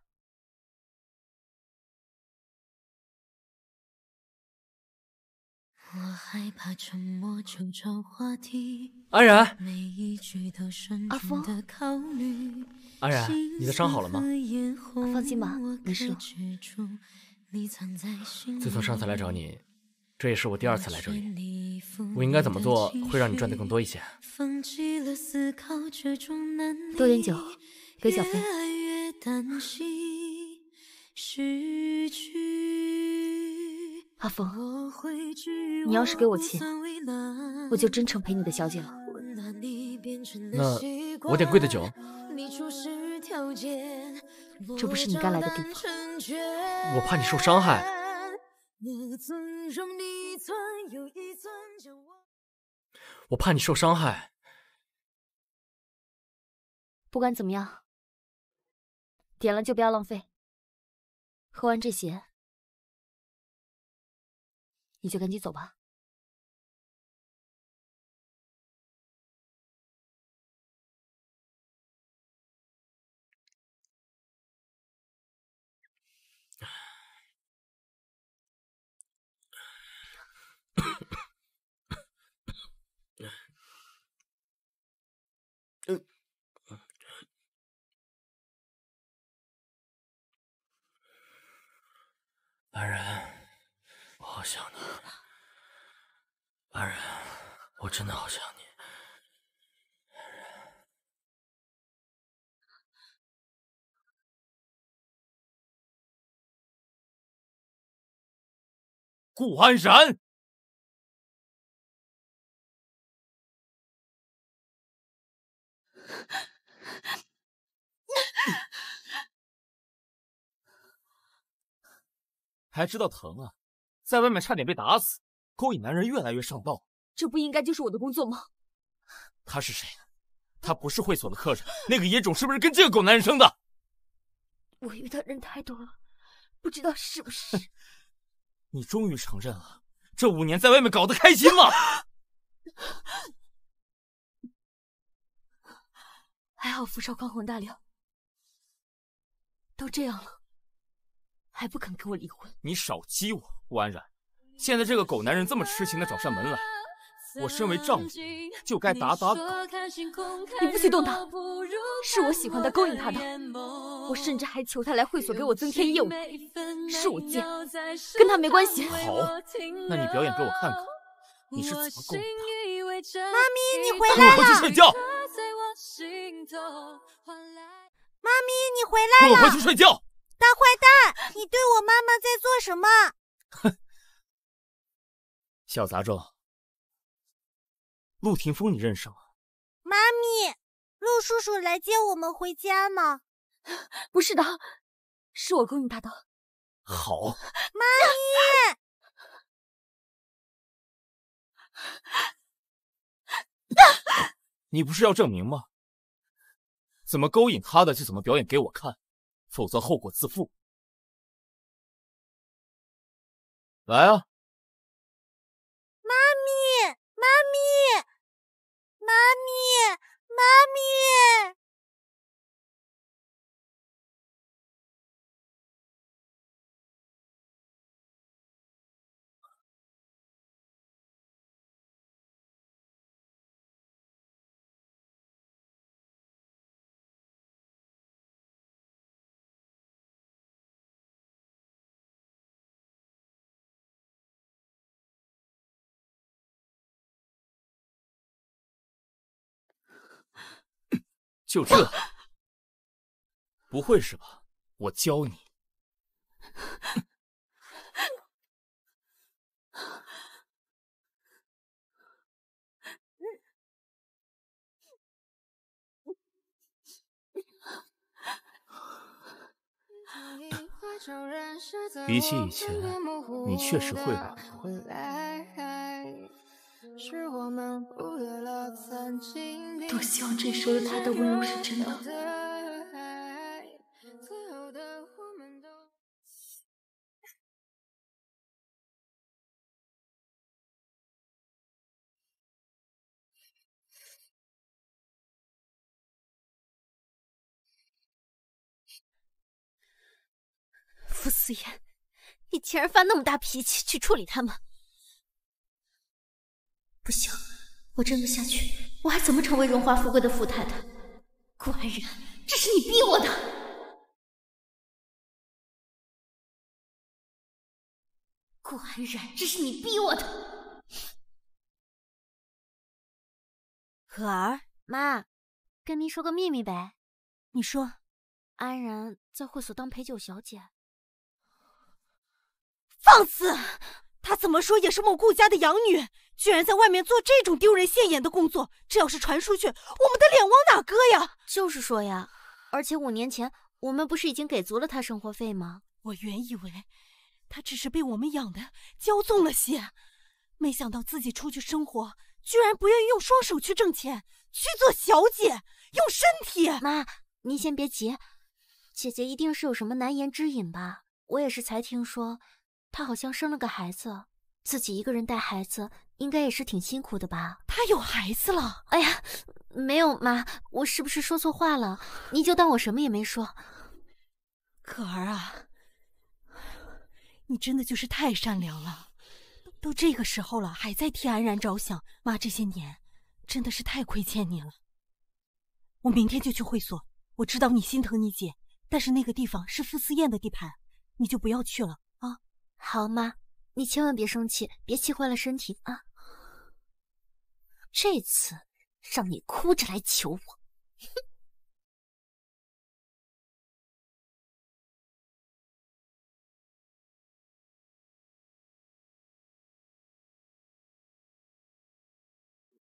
Speaker 1: 我害怕沉默就
Speaker 3: 找话题。安然，每一句都慎重的考虑。
Speaker 4: 安然，你的伤好了吗？
Speaker 3: 放心吧，没事了。
Speaker 4: 自从上次来找你，这也是我第二次来这里。我应该怎么做，会让你赚的更多一些？
Speaker 3: 放弃了思考这种难多点酒，给小飞。越来越担心失去。阿峰，你要是给我钱，
Speaker 2: 我就真成陪你的小姐了。
Speaker 4: 那我点贵的酒，
Speaker 3: 这不是你该来的地方。
Speaker 4: 我怕你受伤害，
Speaker 1: 我怕你受伤害。不管怎么样，点了就不要浪费，喝完这些。你就赶紧走吧。
Speaker 9: 嗯，安然。好想你，安然，
Speaker 1: 我真的好想你，安然，顾安然，
Speaker 4: 还知道疼啊！在外面差点被打死，勾引男人越来越上道，这不应该
Speaker 2: 就是我的工作吗？
Speaker 4: 他是谁？他不是会所的客人。那个野种是不是跟这个狗男人生的？
Speaker 2: 我遇到人太多了，不知道是不是。[LAUGHS]
Speaker 4: 你终于承认了，这五年在外面搞得开心吗？
Speaker 2: [LAUGHS] 还好福少宽宏大量，
Speaker 4: 都这样了。还不肯跟我离婚？你少激我，顾安然。现在这个狗男人这么痴情的找上门来，我身为丈夫就该打打狗。
Speaker 7: 你不许动他，是我喜欢他，勾引
Speaker 2: 他的。我甚至还求他来会所给我增添业务，是我贱，
Speaker 7: 跟他没关系。
Speaker 2: 好，
Speaker 4: 那你表演给我看看，你是怎么勾引
Speaker 6: 他？
Speaker 8: 妈咪，你
Speaker 4: 回来跟我回去睡觉。
Speaker 8: 妈咪，你回来跟我回去睡觉。大坏蛋，你对我妈妈在做什么？哼，
Speaker 1: 小杂种，陆霆锋，你认识吗？
Speaker 8: 妈咪，陆叔叔来接我们回家
Speaker 1: 吗？不是的，是我勾引他的。好，[LAUGHS] 妈咪，你不是要证明吗？怎么勾引他的就怎么表演给我看。否则后果自负。来啊！妈咪，妈咪，妈咪，妈咪。就这？不会是吧？我教你。比起以前，你确实会了。
Speaker 5: 是我
Speaker 3: 们了多希望这时候他的温柔是真的。
Speaker 1: 傅思言，你
Speaker 2: 竟然发那么大脾气去处理他们！不行，
Speaker 1: 我这样下去，我还怎么成为荣华富贵的富太太？顾安然，这是你逼我的！顾安然，这是你逼我的！
Speaker 8: 可儿，妈，跟您说个秘密呗，你说，安然在会所当陪酒小姐，放肆！她怎么说也是某顾家的养女，居然在外面做这种丢人现眼的工作，这要是传出去，我们的脸往哪搁呀？就是说呀，
Speaker 2: 而且五年前我们不是已经给足了她生活费吗？我原以为她只是被我们养的骄纵了些，没想到自己出去生活，居然不愿意用双手去挣钱，去做小姐，用身体。妈，您先别急，姐姐一定是有什么难言之隐吧？我也是才听说。她好像生了个孩子，自己一个人带孩子，应该也是挺辛苦的吧？她有孩子了？哎呀，没有妈，我是不是说错话了？你就当我什么也没说。可儿啊，你真的就是太善良了，都这个时候了，还在替安然着想。妈这些年真的是太亏欠你了。我明天就去会所，我知道你心疼你姐，但是那个地方是傅思燕的地盘，你就不要去了。好妈，你千万别生气，别气坏了身体啊！
Speaker 1: 这次让你哭着来求我，哼！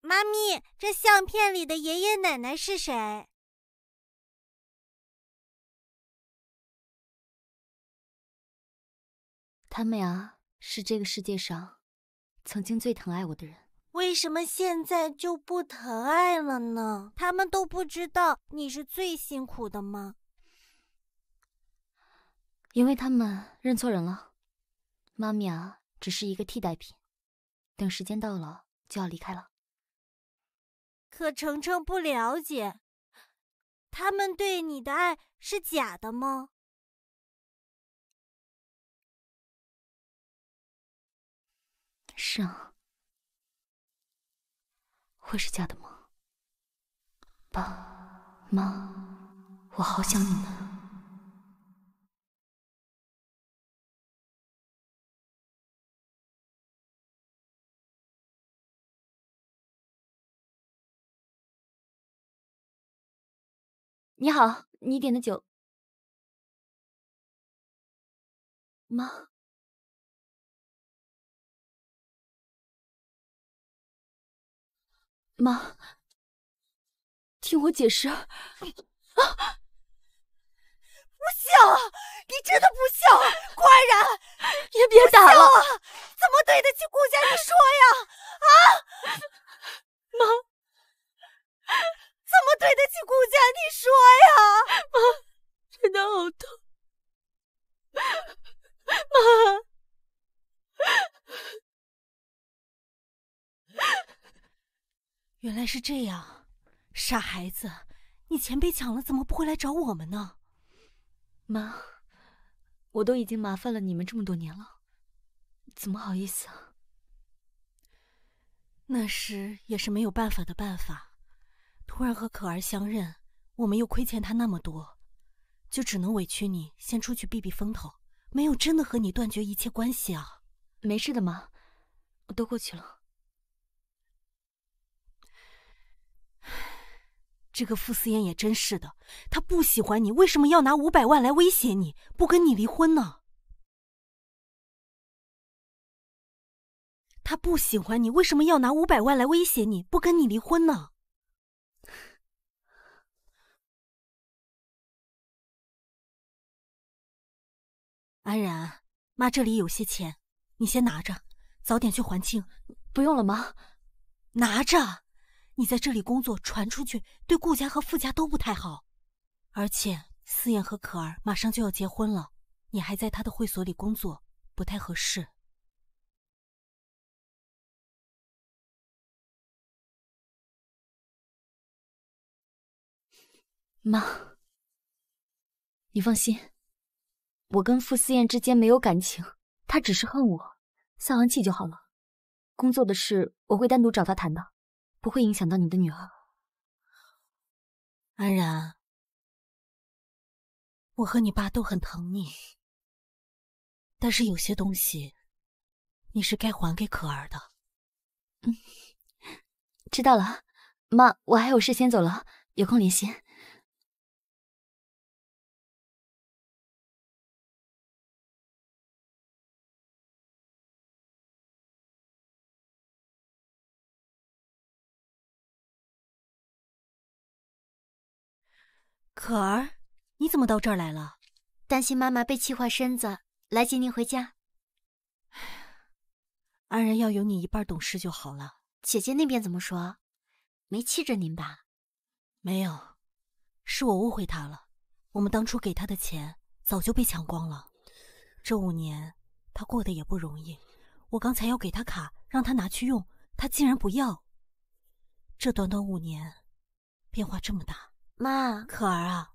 Speaker 1: 妈咪，这相片里的爷爷奶奶是谁？他们呀，是这个世界上曾经最疼爱我的人，为什么现
Speaker 8: 在就不疼爱了呢？他们都不知道你是最辛苦的吗？
Speaker 2: 因为他们认错人了，妈咪啊，只是一个替代品，等时间到了就要离开了。
Speaker 1: 可程程不了解，他们对你的爱是假的吗？是啊，
Speaker 9: 会是假的吗？爸妈，我
Speaker 1: 好想你们。你好，你点的酒。妈。妈，听我解释啊！不孝，你真的不孝，官人，然，也
Speaker 8: 别打了。啊，怎么对得起顾家？你说呀，啊？妈，怎么对得起顾家？你说呀，
Speaker 1: 妈，真的好痛，
Speaker 2: 妈。原来是这样，傻孩子，你钱被抢了，怎么不会来找我们呢？妈，我都已经麻烦了你们这么多年了，怎么好意思啊？那时也是没有办法的办法，突然和可儿相认，我们又亏欠他那么多，就只能委屈你先出去避避风头，没有真的和你断绝一切关系啊。没事的，妈，我都过去了。这个傅思燕也真是的，他不喜
Speaker 8: 欢你，为什么要拿五百万来威胁你不跟你离婚呢？
Speaker 1: 他不喜欢你，为什么要拿五百万来威胁你不跟你离婚呢？安然，妈这里有些钱，你先拿着，早点去还清。不用了，妈，拿
Speaker 2: 着。你在这里工作，传出去对顾家和傅家都不太好。而且思燕和可儿马上就要结婚了，你还在他的会所里工作，不太合
Speaker 1: 适。妈，你放心，我跟傅思燕之间没有感情，她
Speaker 2: 只是恨我，散完气就好了。工作的事我会单独找他谈的。
Speaker 1: 不会影响到你的女儿，安然。我和你爸都很疼你，但是有些东
Speaker 2: 西你是该还给可儿的。嗯，
Speaker 1: 知道了，妈，我还有事先走了，有空联系。可儿，
Speaker 2: 你怎么到这儿来了？担心妈妈被气坏身子，来接您回家。安然要有你一半懂事就好了。姐姐那边怎么说？没气着您吧？没有，是我误会他了。我们当初给他的钱早就被抢光了，这五年他过得也不容易。我刚才要给他卡，让他拿去用，他竟然不要。这短短五年，变化这么大。妈，可儿啊，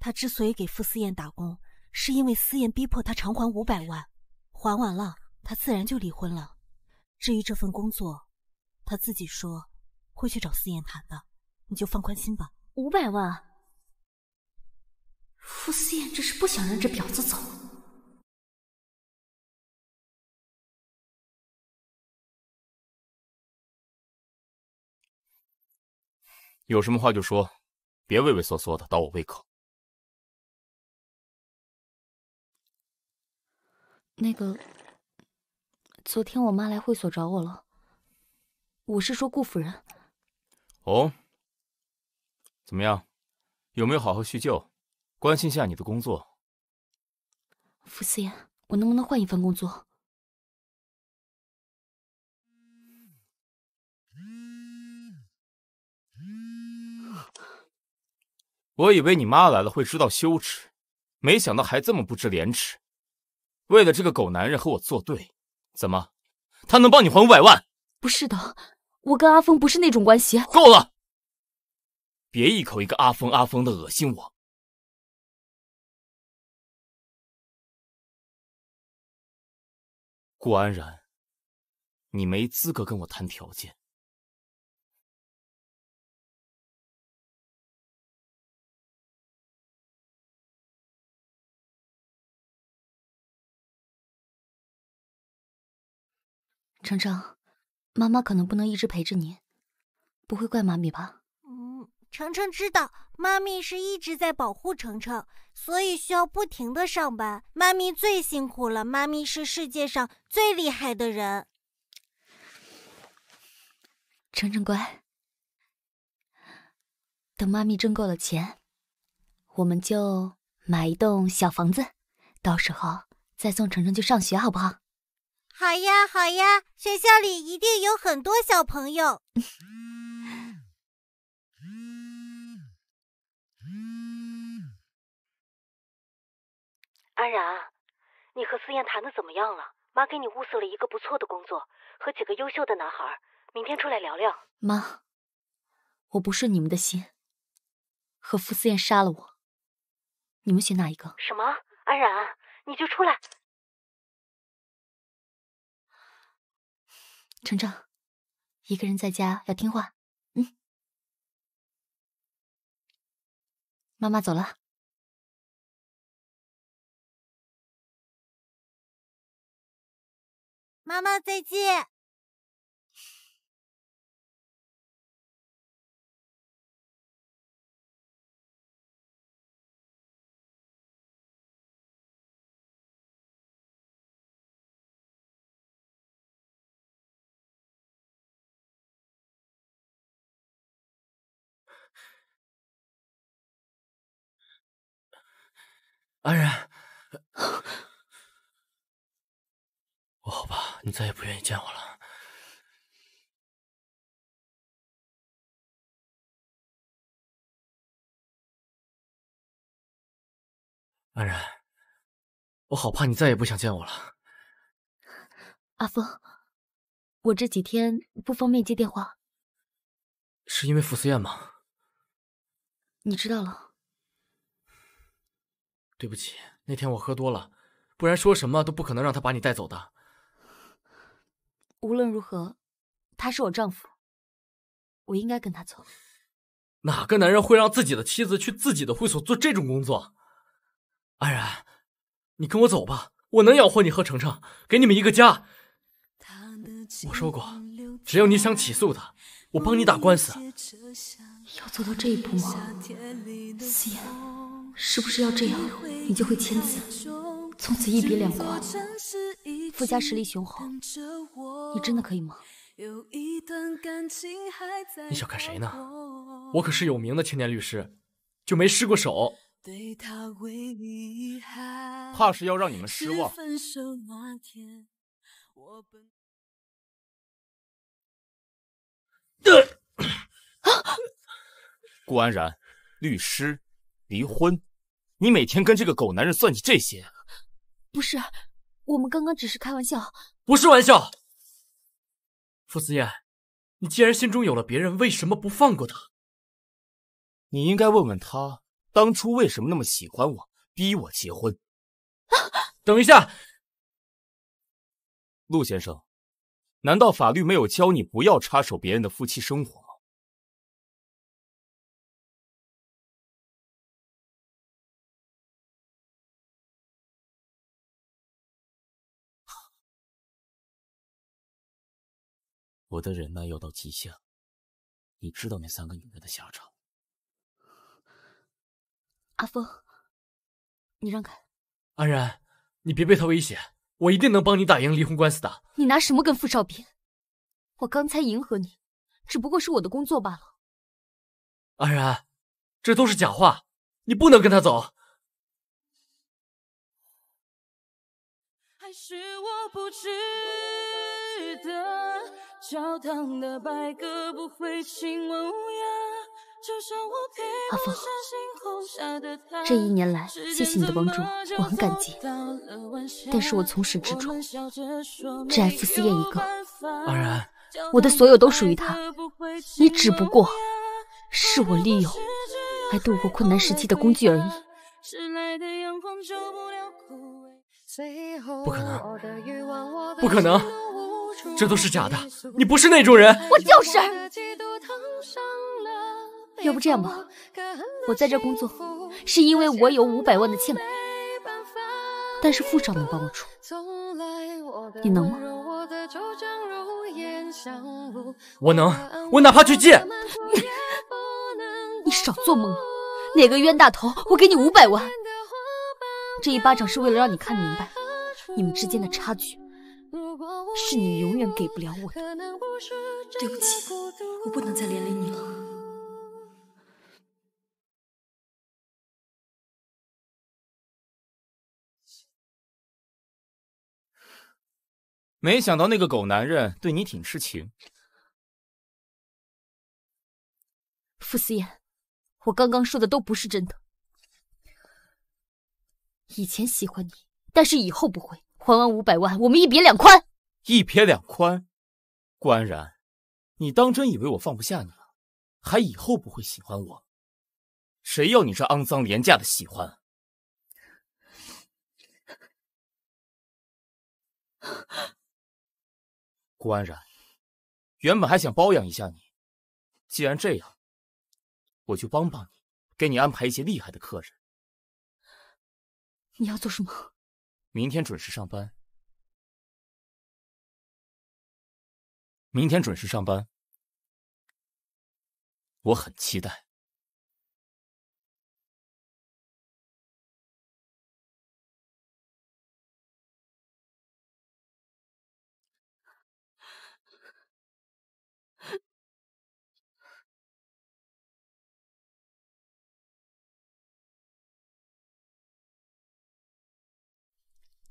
Speaker 2: 他之所以给傅思燕打工，是因为思燕逼迫他偿还五百万，还完了，他自然就离婚了。至于这份工作，他自己说会去找思燕谈的，你就放宽心吧。五百万，傅思
Speaker 1: 燕这是不想让这婊子走，有什么话就说。别畏畏缩缩的，倒我胃口。那个，
Speaker 2: 昨天我妈来会所找我了。我是说顾夫人。
Speaker 4: 哦，怎么样，有没有好好叙旧，关心下你的工作？
Speaker 1: 傅思言，我能不能换一份工作？我以为你妈来
Speaker 4: 了会知道羞耻，没想到还这么不知廉耻，为了这个狗男人和我作对，怎么？他能帮你还五百万？不是的，我跟
Speaker 2: 阿峰不
Speaker 1: 是那种关系。够了！别一口一个阿峰阿峰的恶心我。顾安然，你没资格跟我谈条件。程程，妈妈可能不能一直陪着你，
Speaker 2: 不会怪妈咪吧？
Speaker 8: 嗯，程程知道，妈咪是一直在保护程程，所以需要不停的上班。妈咪最辛苦了，妈咪是世界上最厉害的人。
Speaker 2: 成成乖，等妈咪挣够了钱，我们就买一栋小房子，到时候再送程程去上学，好不
Speaker 8: 好？好呀，好呀，学校里一定有很多小朋友。
Speaker 1: 安然，你和思燕谈的怎么样
Speaker 2: 了？妈给你物色了一个不错的工作，和几个优秀的男孩，明天出来聊聊。妈，我不顺你们的心，和傅思燕杀了我，你们选哪一个？
Speaker 1: 什么？安然，你就出来。程程，一个人在家要听话。嗯，妈妈走了，妈妈再见。安然，[LAUGHS] 我好怕你再也不愿意见我了。安然，我好怕你再也不想见我了。
Speaker 2: 阿峰，我这几天不方便接电话，
Speaker 1: 是因为傅思燕吗？
Speaker 2: 你知道了。
Speaker 4: 对不起，那天我喝多了，不然说什么都不可能让他把你带走的。
Speaker 2: 无论如何，他是我丈夫，我应该跟他走。
Speaker 4: 哪个男人会让自己的妻子去自己的会所做这种工作？安然，你跟我走吧，我能养活你和程程，给你们一个家。我说过，只要你想起诉他，我帮你打官司。
Speaker 6: 要走到这一步吗，思言？
Speaker 2: 是不是要这样，你就会签字，
Speaker 3: 从此一别两空？傅家实力雄厚，你真的可以吗？
Speaker 4: 你小看谁呢？我可是有名的青年律师，就没失过手。
Speaker 1: 怕是要让你们失望。顾 [COUGHS] 安然，律师。离婚？
Speaker 4: 你每天跟这个狗男人算计这些？
Speaker 2: 不是，我们刚刚只是开玩笑。
Speaker 4: 不是玩笑。傅思燕，你既然心中有了别人，为什么不放过他？你应该问问他当初为什么那么喜欢我，逼我结婚。啊！等一下，
Speaker 1: 陆先生，难道法律没有教你不要插手别人的夫妻生活？我的忍耐要到极限，你知道那三个女人的下场。
Speaker 2: 阿峰，你让开。
Speaker 4: 安然，你别被他威胁，我一定能帮你打赢离婚官司的。
Speaker 2: 你拿什么跟傅少平？我刚才迎合你，只不过是我的工作罢了。
Speaker 1: 安然，这都是假话，你不能跟他走。
Speaker 7: 教堂的白鸽不会亲吻乌鸦。就像我阿峰，这一年来，谢谢你的帮助，我很感激。但是我从始至终只
Speaker 2: 爱傅思燕一个。阿然，我的所有都属于他，你只不过是我利用来度过困难时期的工具而已。
Speaker 7: 不可能，
Speaker 4: 不可能！这都是假的，你不是那种人，
Speaker 7: 我就是。
Speaker 2: 要不这样吧，我在这工作，是因为我有五百万的欠款，但是富少能帮我出，你
Speaker 4: 能吗？我能，我哪怕去借。
Speaker 2: 你少做梦了，哪个冤大头？会给你五百万，这一巴掌是为了让你看明白你们之间的差距。
Speaker 6: 是你永远给不了我的，对不起，我不能再连累你
Speaker 1: 了。没想到那个狗男人对你挺痴情。
Speaker 2: 傅思燕，我刚刚说的都不是真的。以前喜欢你，但是以后不会。还完五百万，我们一
Speaker 1: 别两宽。
Speaker 4: 一撇两宽，顾安然，你当真以为我放不下你了？还以后不会喜欢我？谁要你这肮脏廉价的喜
Speaker 1: 欢？顾安然，原本还想包养一下你，
Speaker 4: 既然这样，我就帮帮你，给你安排一些厉害的客人。
Speaker 1: 你要做什么？明天准时上班。明天准时上班，我很期待。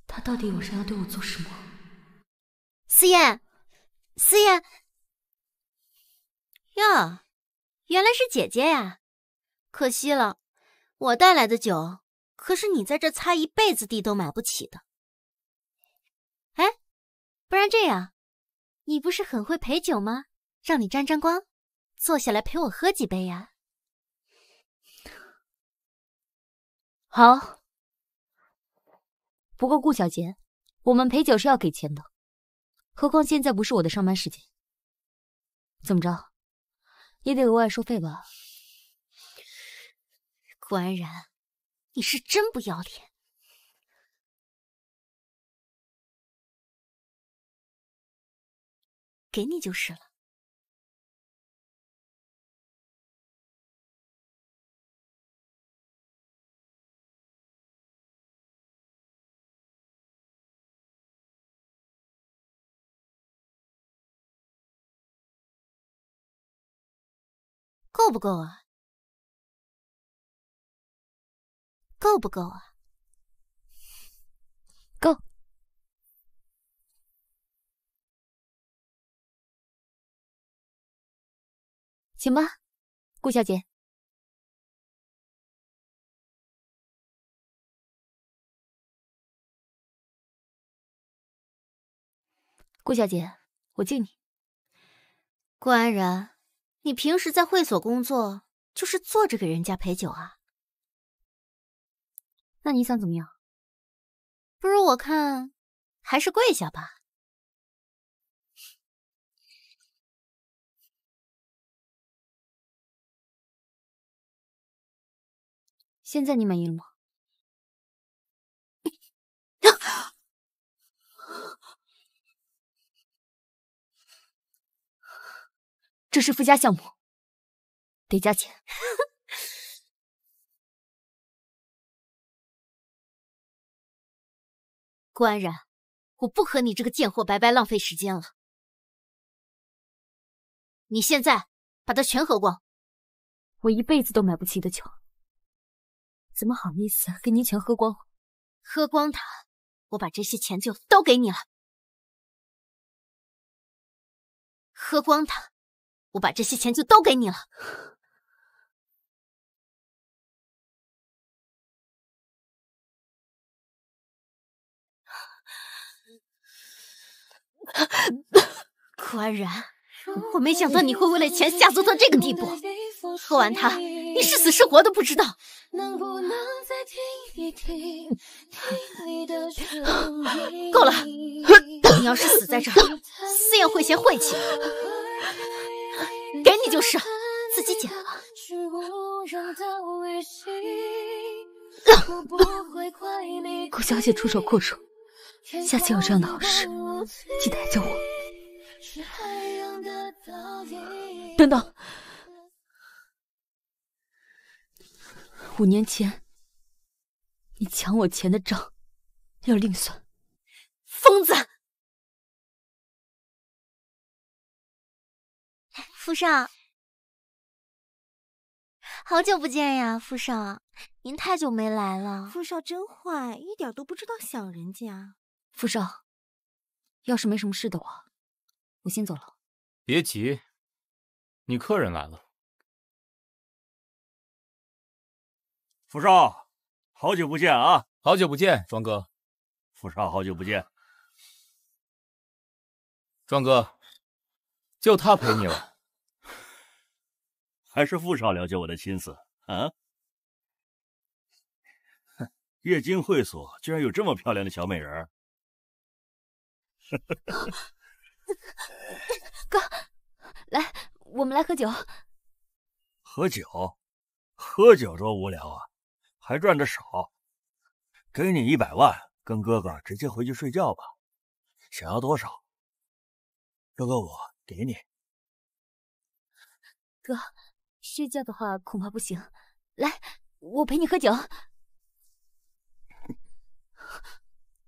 Speaker 1: 他到底有什要对我做什么？思燕。思燕，
Speaker 2: 哟，原来是姐姐呀！可惜了，我带来的酒可是你在这擦一辈子地都买不起的。哎，不然这样，你不是很会陪酒吗？让你沾沾光，坐下来陪我喝几杯呀。好，不过顾小姐，我们陪酒是要给钱的。何况现在不是我的上班时间，怎么着？也得额外收费吧？安然，
Speaker 1: 你是真不要脸，给你就是了。够不够啊？够不够啊？够，请吧，顾小姐。顾小姐，我敬你。顾安然。
Speaker 2: 你平时在会所工作，就是坐着给人家陪酒啊？
Speaker 1: 那你想怎么样？不如我看，还是跪下吧。现在你满意了吗？[LAUGHS] 这是附加项目，得加钱。顾 [LAUGHS] 安然，我不和你这个贱货白白浪费时间了。你现在把它全喝光，我一辈子都买不起的酒，怎么好意思给您全喝光？喝光它，我把这些钱就都给你了。喝光它。我把这些钱就都给你了，顾 [LAUGHS] 安然。我没想到你会为了钱下
Speaker 2: 作到这个地步，喝完它，你是死是活都不知道。[LAUGHS] 够了，你要是死在这，司燕会嫌晦气。给你就是，自己捡了。顾小姐出手阔绰，下次有这样的好事，
Speaker 3: 记得带着我。
Speaker 2: 等等，五年前
Speaker 1: 你抢我钱的账要另算。疯子，傅少，好久不见呀，傅少，您太久没
Speaker 8: 来了。傅少真坏，一点都不知道想人家。傅少，
Speaker 1: 要是没什么事的话。我先走了。别急，你客人来了。傅少，
Speaker 4: 好久不见啊！好久不见，庄哥。傅少，好久不见。庄哥，就他陪你了。[LAUGHS] 还是傅少了解我的心思啊！月 [LAUGHS] 金会所居然有这么漂亮的小美人。儿，[LAUGHS]
Speaker 2: [LAUGHS] 哥，来，我们来喝酒。
Speaker 4: 喝酒，喝酒多无聊啊，还赚的少。给你一百万，跟哥哥直接回去睡觉吧。想要多少，哥哥我给你。
Speaker 2: 哥，睡觉的话恐怕不行。来，我陪你喝酒。
Speaker 1: [LAUGHS]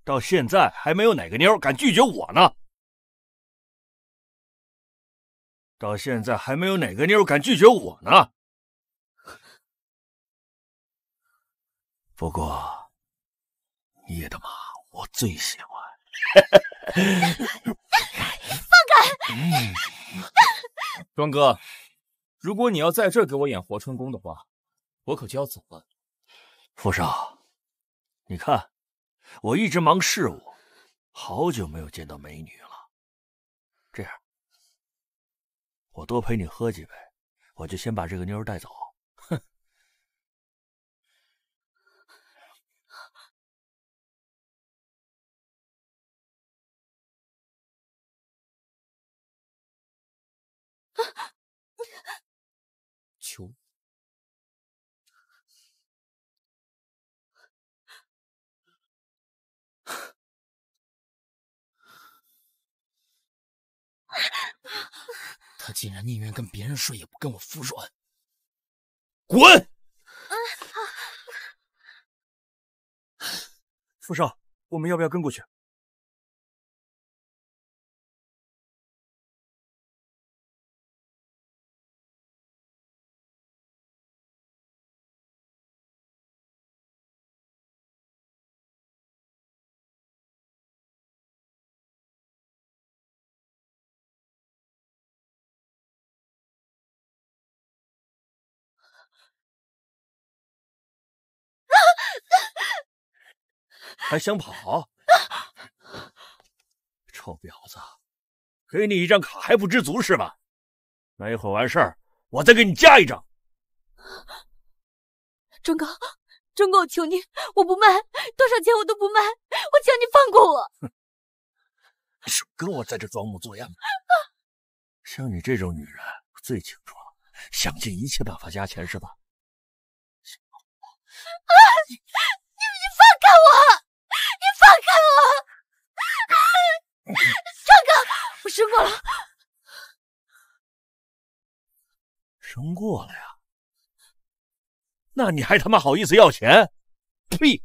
Speaker 1: 到现在还没有哪个妞敢拒绝我呢。到现在还没有哪个妞敢拒绝我呢。
Speaker 4: 不过，你的马我最喜欢。放开！庄哥，如果你要在这给我演活春宫的话，我可就要走了。傅少，你看，我一直忙事务，好久没有见
Speaker 1: 到美女了。
Speaker 4: 我多陪你喝几杯，
Speaker 1: 我就先把这个妞带走。哼！啊！他竟然宁愿跟别人睡，也不跟我服软，滚！傅 [SIGHS] 少，我们要不要跟过去？还想跑，[GASPS]
Speaker 4: 臭婊子，给你一张卡还不知足是吧？那一会儿完事儿，我再给你加一张。忠哥，忠哥，我求
Speaker 2: 你，我不卖，多少钱我都不卖，我求你放过我。
Speaker 4: 你少跟我在这装模作样！像你这种女人，我最清楚了，想尽一切办法加钱是吧？
Speaker 9: 啊！你你放开我！庄 [LAUGHS] 哥，我升过了，
Speaker 4: 升过了呀，那你还他妈好意思要钱？
Speaker 1: 呸！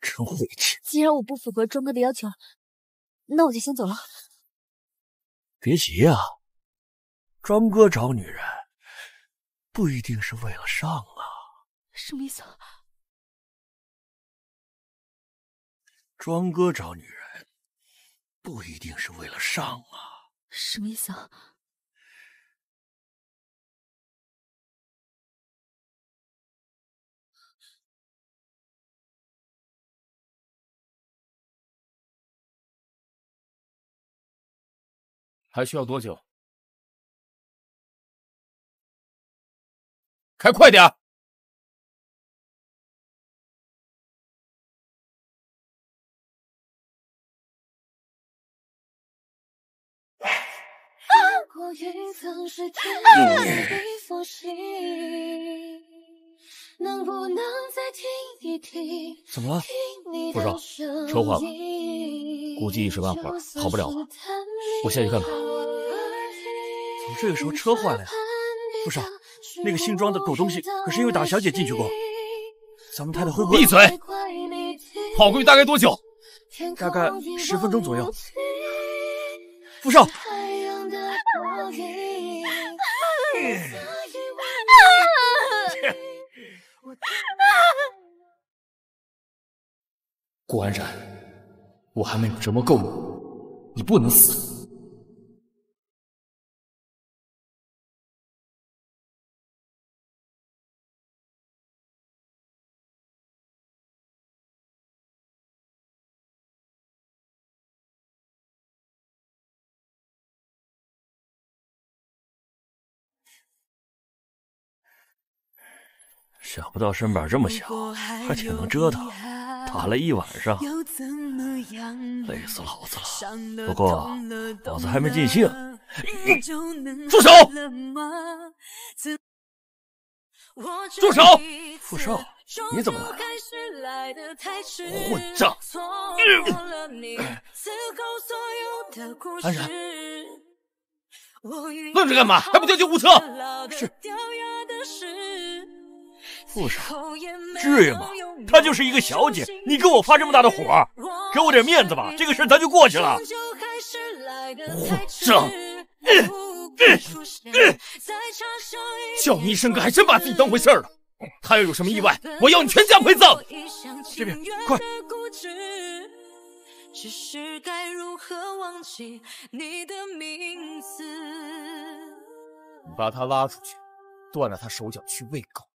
Speaker 1: 真晦气。
Speaker 2: 既然我不符合庄哥的要求，那我就先走了。
Speaker 1: 别急啊，庄哥找女人不一定是为了上啊。什么意思？庄哥找女人。不一定是为了上啊！什么意思啊？还需要多久？开快点！
Speaker 4: 怎么了？天少，车坏了，估计一时半会儿跑不了了。我下去看看。怎么这个时候车坏了呀？那个姓庄的狗东西可是又打小姐进去过，咱们太太会不会……闭嘴！跑过去大概多久？大概十分钟左右。少。
Speaker 1: 顾 [LAUGHS] 安然，我还没有折磨够你，你不能死。想不到身板这么小，
Speaker 4: 还挺能折腾，打了一晚上，累死老子了。不过，老子还没尽兴，你住手！
Speaker 7: 住手！傅少，你怎么来了？混账！
Speaker 4: 安然，愣着干嘛？还不叫救护车？是。富手，至于吗？她就是一个小姐，你给我发这么大的火，给我点面子吧，这个事咱就过去了。混账！嗯嗯一声哥还真把自己当回事了，他要有什么意外，我要你全家陪葬。
Speaker 3: 这边，快！
Speaker 4: 把
Speaker 1: 他拉出去，断了他手脚，去喂狗。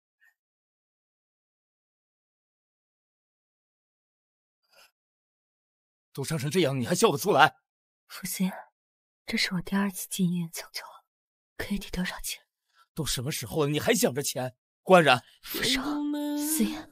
Speaker 1: 都伤成这样，你还笑得出来？傅斯这是我第二次进医院抢救，可以抵多少
Speaker 4: 钱？都什么时候了，你还想着钱？官然，傅少，斯燕。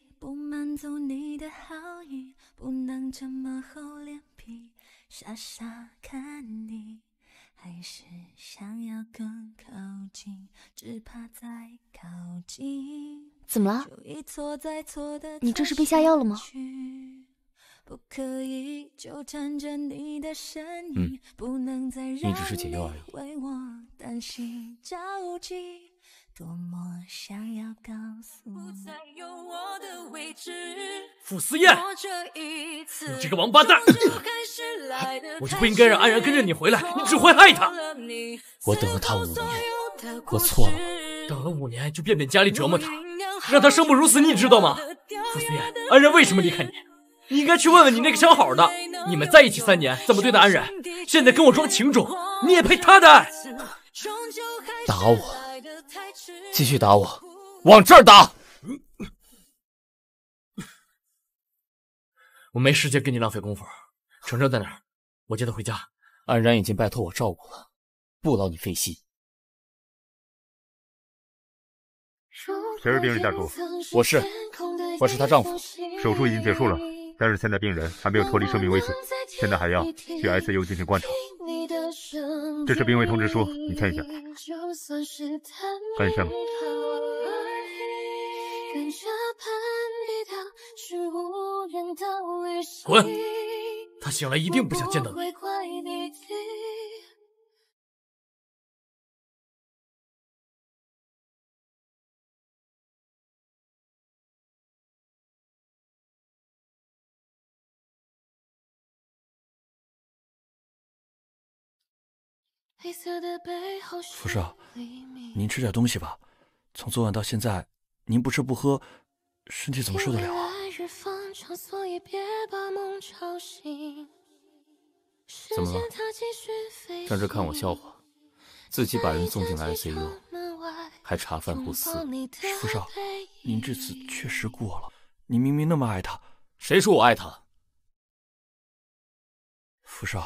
Speaker 6: 不满足你的好意不能这么厚脸皮傻傻看你还是想要更靠近只怕再靠近怎么了一错再错的你这是被下药了吗不可以纠缠着你的身影不能再让你为我担心着急多么想要告诉你傅思燕，你这
Speaker 4: 个王八蛋！[LAUGHS] 我就不应该让安然跟着你回来，你只会害他。我等了他五年，我错了等了五年就变变家里折磨他，让他生不如死，你知道吗？傅思燕，安然为什么离开你？你应该去问问你那个相好的，你们在一起三年，怎么对待安然？现在跟我装情种，你也配他的爱？打我！继续打我，往这儿打！我没时间跟你浪
Speaker 1: 费功夫。程程在哪儿？我接她回家。安然已经拜托我照顾了，不劳你费心。谁是病人家属？我是，我是她丈夫。手术已经结束了，但是现在病人还没有
Speaker 4: 脱离生命危险，现在还要去 ICU 进行观察。这是病危通知书，你看一下。赶紧签了。
Speaker 1: 滚！他醒来一定不想见到你。傅少，您吃点东西吧。从昨晚到现在，您不
Speaker 4: 吃不喝，身体怎么受得了啊？怎么了？站着看我笑话，自己把人送进了 ICU，还茶饭不思。傅少，您这次确实过了。你明明那么爱他，谁说我爱他？傅少，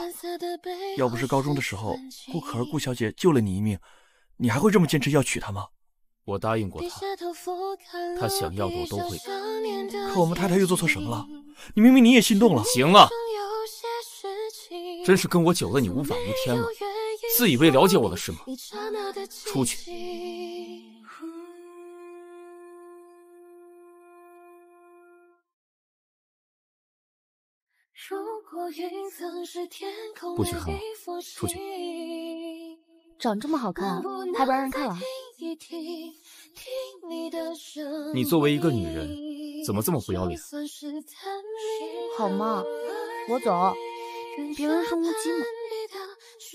Speaker 4: 要不是高中的时候顾可儿顾小姐救了你一命，你还会这么坚持要娶她吗？我答应过她，她想要的我都会。可我们太太又做错什么了？你明明你也心动了，行了，真是跟我久了你无法无天了，自以为了解我了是吗？出
Speaker 3: 去。
Speaker 1: 如过云层是天不许喝！出去。
Speaker 2: 长这么好看，还不让人看了？
Speaker 4: 你作为一个女人，怎么这么不要脸？
Speaker 7: 好吗？我走。别人是乌鸡吗？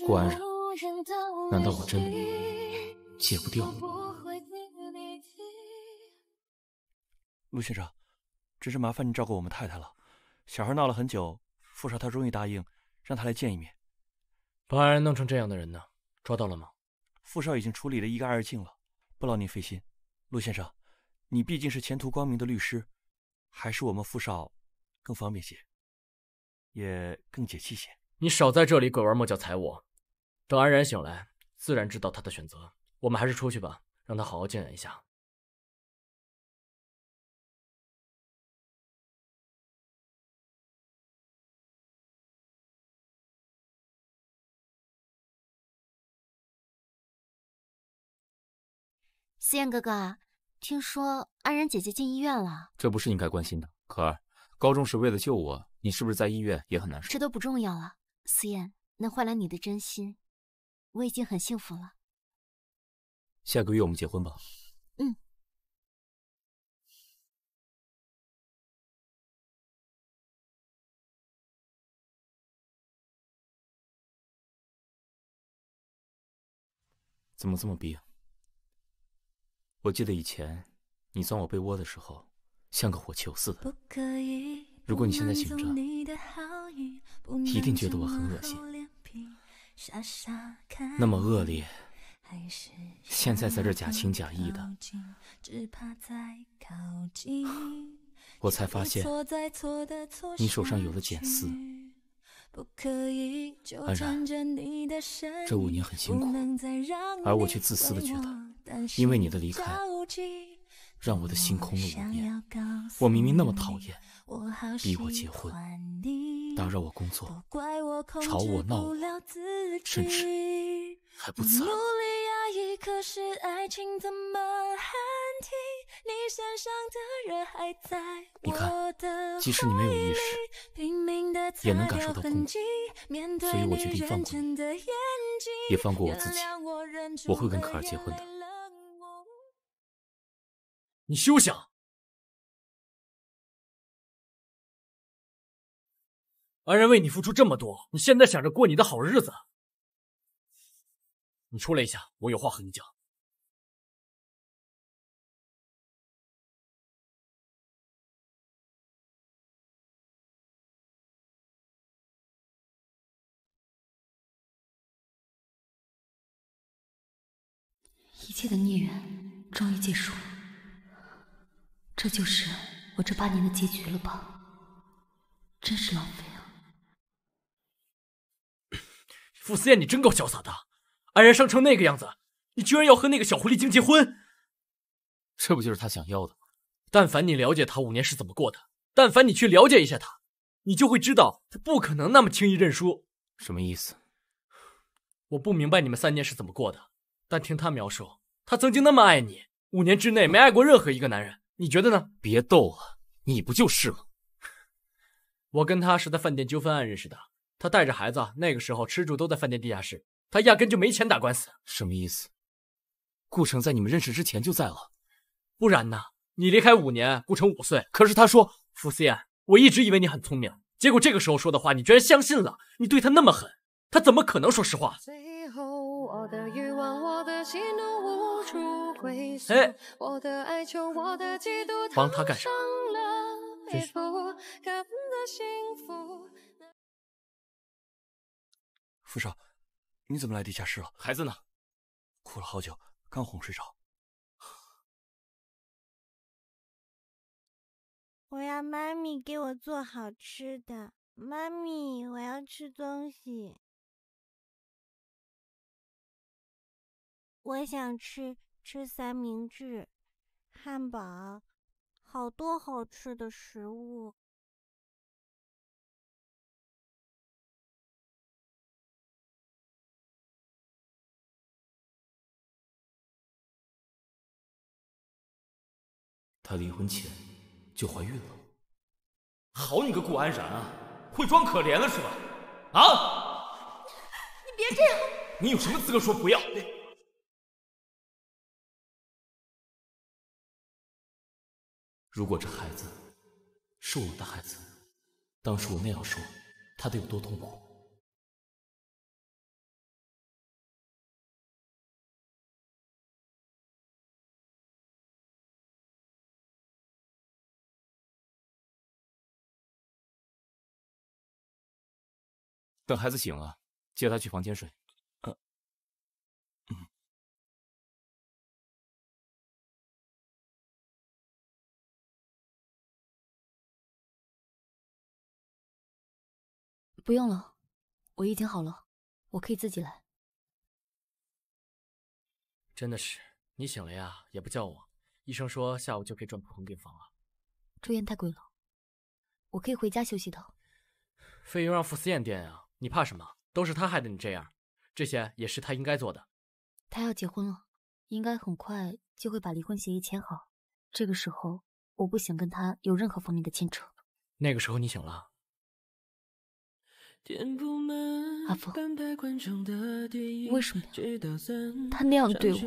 Speaker 4: 关？难道我真的戒不掉？陆先生，真是麻烦你照顾我们太太了。小孩闹了很久。傅少他终于答应，让他来见一面。把安然弄成这样的人呢？抓到了吗？傅少已经处理的一干二净了，不劳您费心。陆先生，你毕竟是前途光明的律师，还是我们傅少更方便些，也更解气些。你少在这里鬼玩莫脚踩我，等安然醒来，
Speaker 1: 自然知道他的选择。我们还是出去吧，让他好好静养一下。思燕哥哥，听说
Speaker 2: 安然姐姐进医院了，
Speaker 4: 这不是应该关心的。可儿，高中时为了救我，你是不是在医院也很难受？
Speaker 2: 这都不重要了，思燕，能换来你的真心，我已经很幸
Speaker 1: 福了。下个月我们结婚吧。嗯。怎么这么逼？我记得以前你钻我
Speaker 4: 被窝的时候，像个火球似的。不
Speaker 6: 可以。如果你现在醒着，一定觉得我很恶心。那么恶劣，现在在这假情假意的，
Speaker 4: 我才发现
Speaker 6: 你手上有了茧丝。安然，这五年很辛苦，而我却自私的觉得。因为你的离开，
Speaker 4: 让我的心空了五
Speaker 6: 面。我
Speaker 4: 明明那么讨厌，
Speaker 6: 逼我结婚，
Speaker 4: 打扰我工作，
Speaker 6: 吵我闹我，甚至
Speaker 4: 还不辞而别。
Speaker 6: 你看，即使你没有意识，也能感受到痛。所以我决定放过你，也放过我自己。
Speaker 1: 我会跟可儿结婚的。你休想！安然为你付出这么多，你现在想着过你的好日子？你出来一下，我有话和你讲。一切的孽缘终于结束了。
Speaker 2: 这就是我这八年的结局了吧？真是浪费啊！
Speaker 4: 傅思燕，你真够潇洒的，安然伤成那个样子，你居然要和那个小狐狸精结婚？这不就是他想要的吗？但凡你了解他五年是怎么过的，但凡你去了解一下他，你就会知道他不可能那么轻易认输。什么意思？我不明白你们三年是怎么过的，但听他描述，他曾经那么爱你，五年之内没爱过任何一个男人。你觉得呢？别逗了，你不就是吗？我跟他是在饭店纠纷案认识的，他带着孩子，那个时候吃住都在饭店地下室，他压根就没钱打官司。什么意思？顾城在你们认识之前就在了，不然呢？你离开五年，顾城五岁，可是他说，傅思燕，我一直以为你很聪明，结果这个时候说的话，你居然相信了？你对他那么狠，他怎么可能说实话？
Speaker 6: 我的欲望我的喜怒无处归宿我的哀求，我的嫉妒她生了几幅更幸福
Speaker 1: 福少你怎么来地下室了孩子呢哭了好久刚哄睡着
Speaker 8: 我要妈咪给我做好吃的妈咪我要吃东西我想吃吃三明治、汉堡，
Speaker 1: 好多好吃的食物。她离婚前就怀孕了，好你个顾安然啊，会装可怜了是吧？啊！你别这样！你有什么资格说不要？如果这孩子是我的孩子，当初我那样说，他得有多痛苦？等孩子醒了，接他去房间睡。不用了，我已经好了，我可以自己来。
Speaker 4: 真的是你醒了呀，也不叫我。医生说下午就可以转普通病房了。
Speaker 2: 住院太贵了，我可以回家休息的。
Speaker 4: 费用让傅思燕垫啊，你怕什么？都是他害的你这样，这些也是他应该做的。
Speaker 2: 他要结婚了，应该很快就会把离婚协议签好。这个时候我不想跟他有任何方面的牵扯。
Speaker 4: 那个时候你醒了。
Speaker 5: 阿峰，为什么？他那样对我，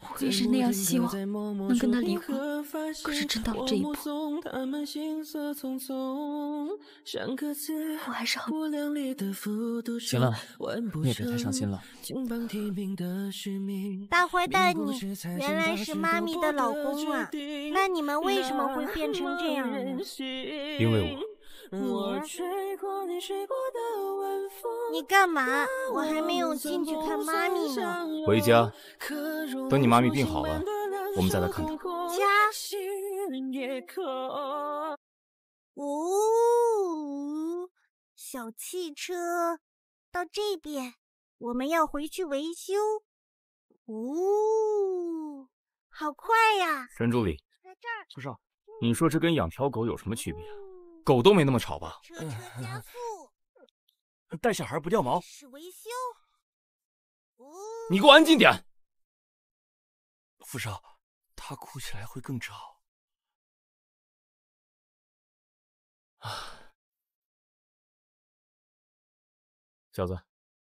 Speaker 5: 我也是那样希望能跟他离婚，可是真到了这一步，我还是很……行了，你也别太伤心了。大坏蛋，你原来是妈咪的老公啊？
Speaker 8: 那你们为什么会变成这样呢？因为我。我吹你你干嘛？我还没有进去看妈咪呢。
Speaker 4: 回家。等你妈咪病好了，我们再来看她。家。
Speaker 8: 呜，小汽车到这边，我们要回去维修。呜，好快呀！
Speaker 4: 陈助理。在这儿。顾少，你说这跟养条狗有什么区别？狗都没那么吵吧？
Speaker 1: 带小孩不掉毛。是维修。你给我安静点！傅少，他哭起来会更吵。啊！小子，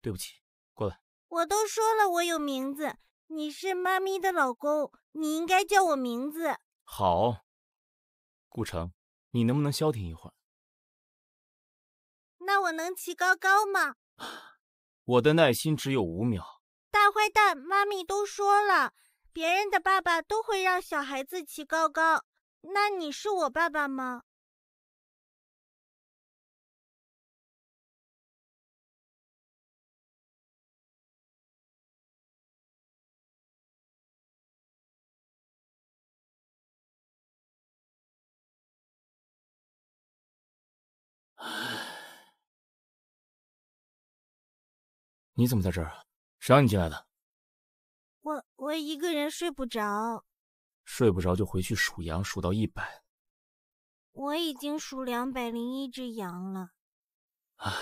Speaker 1: 对不起，过来。我都说了我有名字，你是妈咪的老公，你应该叫我
Speaker 8: 名字。
Speaker 1: 好，顾城。你能不能消停一会儿？
Speaker 8: 那我能骑高高吗？[GASPS]
Speaker 1: 我的耐心只有
Speaker 4: 五秒。
Speaker 8: 大坏蛋，妈咪都说了，别人的爸爸都会让小孩
Speaker 1: 子骑高高，那你是我爸爸吗？[SIGHS] 你怎么在这儿？谁让你进来的？我我一个人睡不着，睡
Speaker 4: 不着就回去数羊，数到一百。
Speaker 8: 我已经数两百零一只羊了。
Speaker 4: 唉，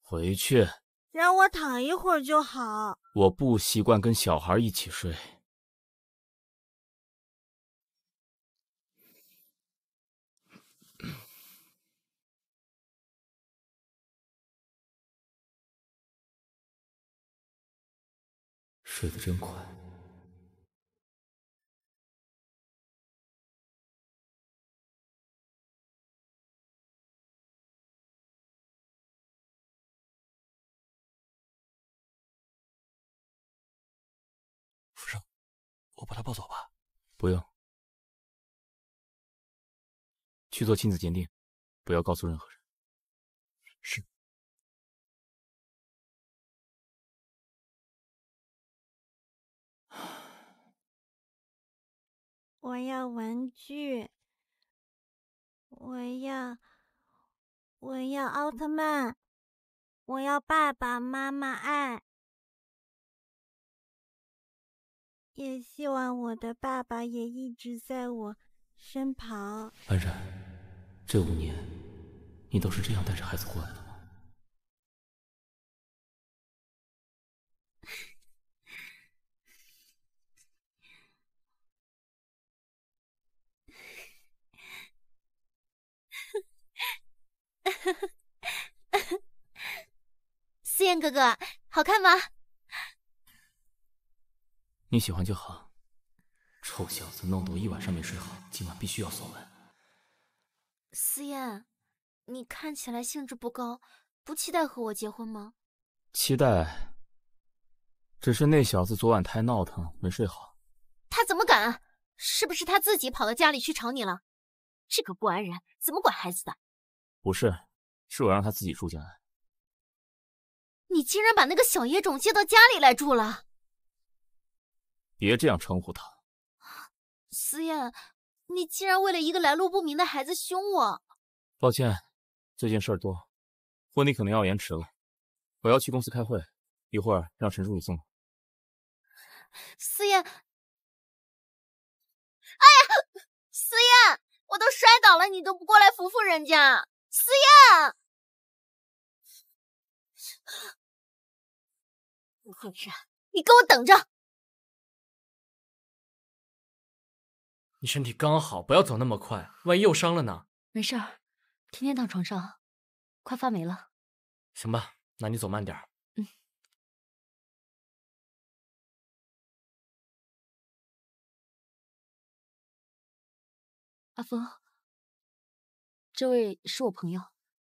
Speaker 4: 回去。
Speaker 8: 让我躺一会儿就
Speaker 1: 好。我不习惯跟小孩一起睡。睡得真快，福生，我把他抱走吧。不用，去做亲子鉴定，不要告诉任何人。我要玩具，我要
Speaker 8: 我要奥特曼，我要爸爸妈妈爱，也希望我的爸爸也一直在我身旁。
Speaker 9: 安然，这五年你都是这样带着孩子过来的。
Speaker 2: [LAUGHS] 思燕哥哥，好看吗？[LAUGHS]
Speaker 4: 你喜欢就好。臭小子，弄得我一晚上没睡好，今晚必须要锁门。
Speaker 6: 思燕，你看
Speaker 2: 起来兴致不高，不期待和我结婚吗？
Speaker 4: 期待，只是那小子昨晚太闹腾，没睡好。
Speaker 2: 他怎么敢？是不是他自己跑到家里去吵你了？这个不安人怎么管孩子的？
Speaker 4: 不是，是我让他自己住进来。
Speaker 2: 你竟然把那个小野种接到家里来住了！
Speaker 4: 别这样称呼他。
Speaker 2: 思燕，你竟然为了一个来路不明的孩子凶我！
Speaker 4: 抱歉，最近事儿多，婚礼可能要延迟了。我要去公司开会，一会儿让陈
Speaker 1: 助理送。[LAUGHS] 思燕，哎呀，[LAUGHS] 思燕，我都摔倒了，你都不过来扶扶人家！思燕，混 [GASPS] 蛋！你给我等着！你身体刚好，不要走那么快，万一又伤了呢？没事儿，天天躺床上，快发霉了。行吧，那你走慢点。嗯。阿峰。这位是我朋友，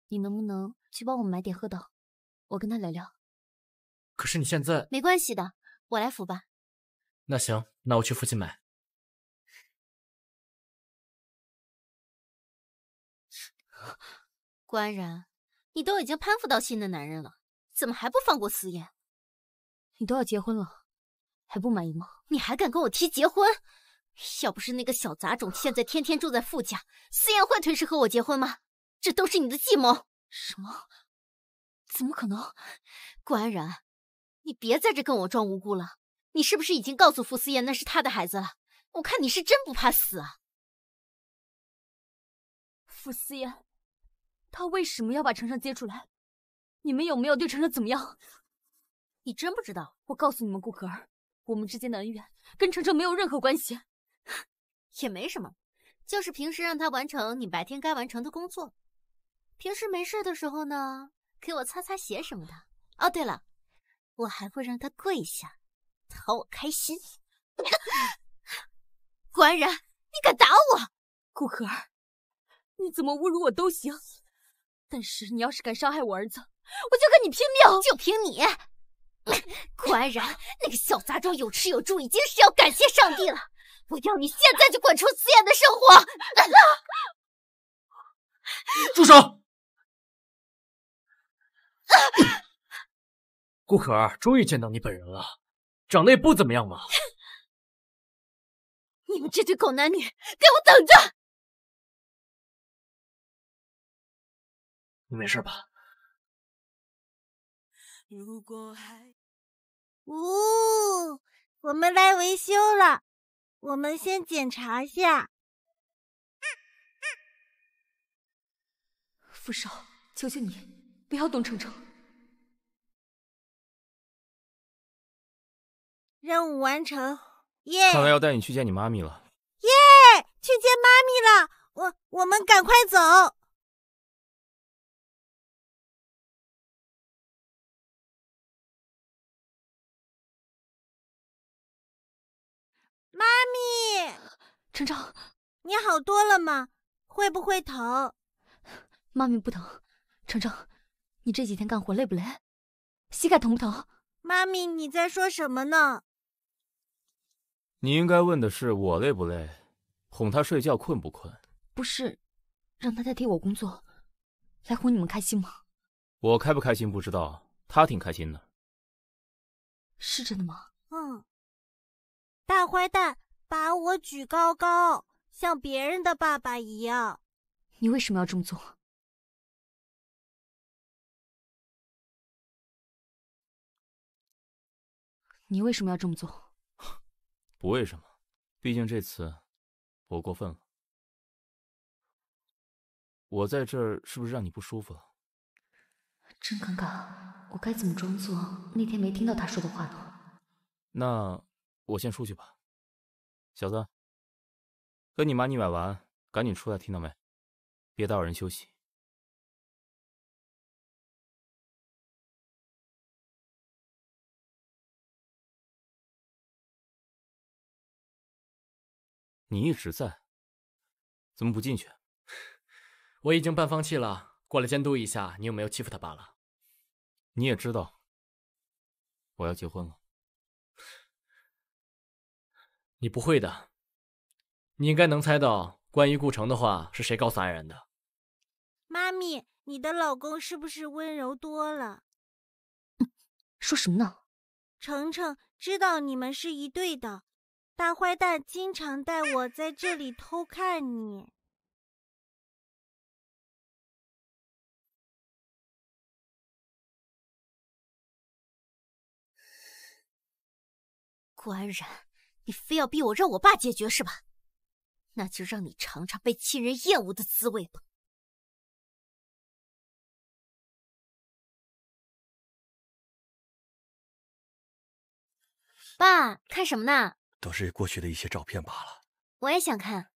Speaker 1: 你能不能去帮我们买点喝的？我跟他聊聊。可是你现在没关系的，我来扶吧。那行，那我去附近买。[LAUGHS] 官人，你都已经攀附到新的男人了，怎么还不放过思燕？
Speaker 2: 你都要结婚了，还不满意吗？你还敢跟我提结婚？要不是那个小杂种现在天天住在傅家，司燕会推迟和我结婚吗？这都是你的计谋！什么？怎么可能？顾安然，你别在这跟我装无辜了。你是不是已经告诉傅思燕那是他的孩子了？我看你是真不怕
Speaker 1: 死啊！傅思燕，他为什么要把程程接出来？你们有没有对程程怎么样？你真不知道？
Speaker 2: 我告诉你们，顾可儿，我们之间的恩怨跟程程没有任何关系。也没什么，就是平时让他完成你白天该完成的工作，平时没事的时候呢，给我擦擦鞋什么的。哦，对了，我还会让他跪下，讨我开心。顾 [LAUGHS] 安然，你敢打我？顾可儿，你怎么侮辱我都行，但是你要是敢伤害我儿子，我就跟你拼命！就凭你，顾 [COUGHS] 安然那个小杂种有吃有住，已经是要感谢上帝了。我要你现在就滚
Speaker 1: 出司妍的生活！住手！顾可儿，终于见到你本人了，长得也不怎么样嘛。你们这对狗男女，给我等着！你没事吧？如果还……
Speaker 8: 呜，我们来维修了。我们先检查
Speaker 1: 下，傅少，求求你不要动程程。
Speaker 8: 任务完成，耶！看来
Speaker 4: 要带你去见你妈咪了。
Speaker 8: 耶，
Speaker 1: 去见妈咪了，我我们赶快走。妈咪，程
Speaker 8: 程，你好多了吗？会不会疼？妈咪不疼。
Speaker 2: 程程，你这几天干活累不累？膝盖疼不疼？
Speaker 8: 妈咪，你
Speaker 2: 在说什么呢？
Speaker 4: 你应该问的是我累不累？哄他睡觉困不困？
Speaker 2: 不是，让他代替我工作，来哄你
Speaker 8: 们开心吗？
Speaker 4: 我开不开心不知道，他挺开心的。
Speaker 8: 是真的吗？大坏蛋，把我举高高，
Speaker 1: 像别人的爸爸一样。你为什么要这么做？你为什么要这么做？不为什么，毕竟这次
Speaker 4: 我过分了。我在这儿是不是让你不舒服了？
Speaker 1: 真尴尬，我该怎么装作那天没听到他说的话呢？那。我先出去吧，小子。跟你妈腻歪完，赶紧出来，听到没？别打扰人休息。你一直在，怎么不进去？[LAUGHS] 我已经半放弃了，过来监督
Speaker 4: 一下你有没有欺负他罢了。你也知道，我要结婚了。你不会的，你应该能猜到关于顾城的话是谁告诉安然的。
Speaker 8: 妈咪，你的老公是不是温柔多了？
Speaker 2: 说什么呢？
Speaker 8: 程程知道你们是一对的，大坏蛋经常带我在这
Speaker 1: 里偷看你。顾安然。你非要逼我让我爸解决是吧？那就让你尝尝被亲人厌恶的滋味吧。爸，看什么呢？都是过去的一些照片罢了。我也想看。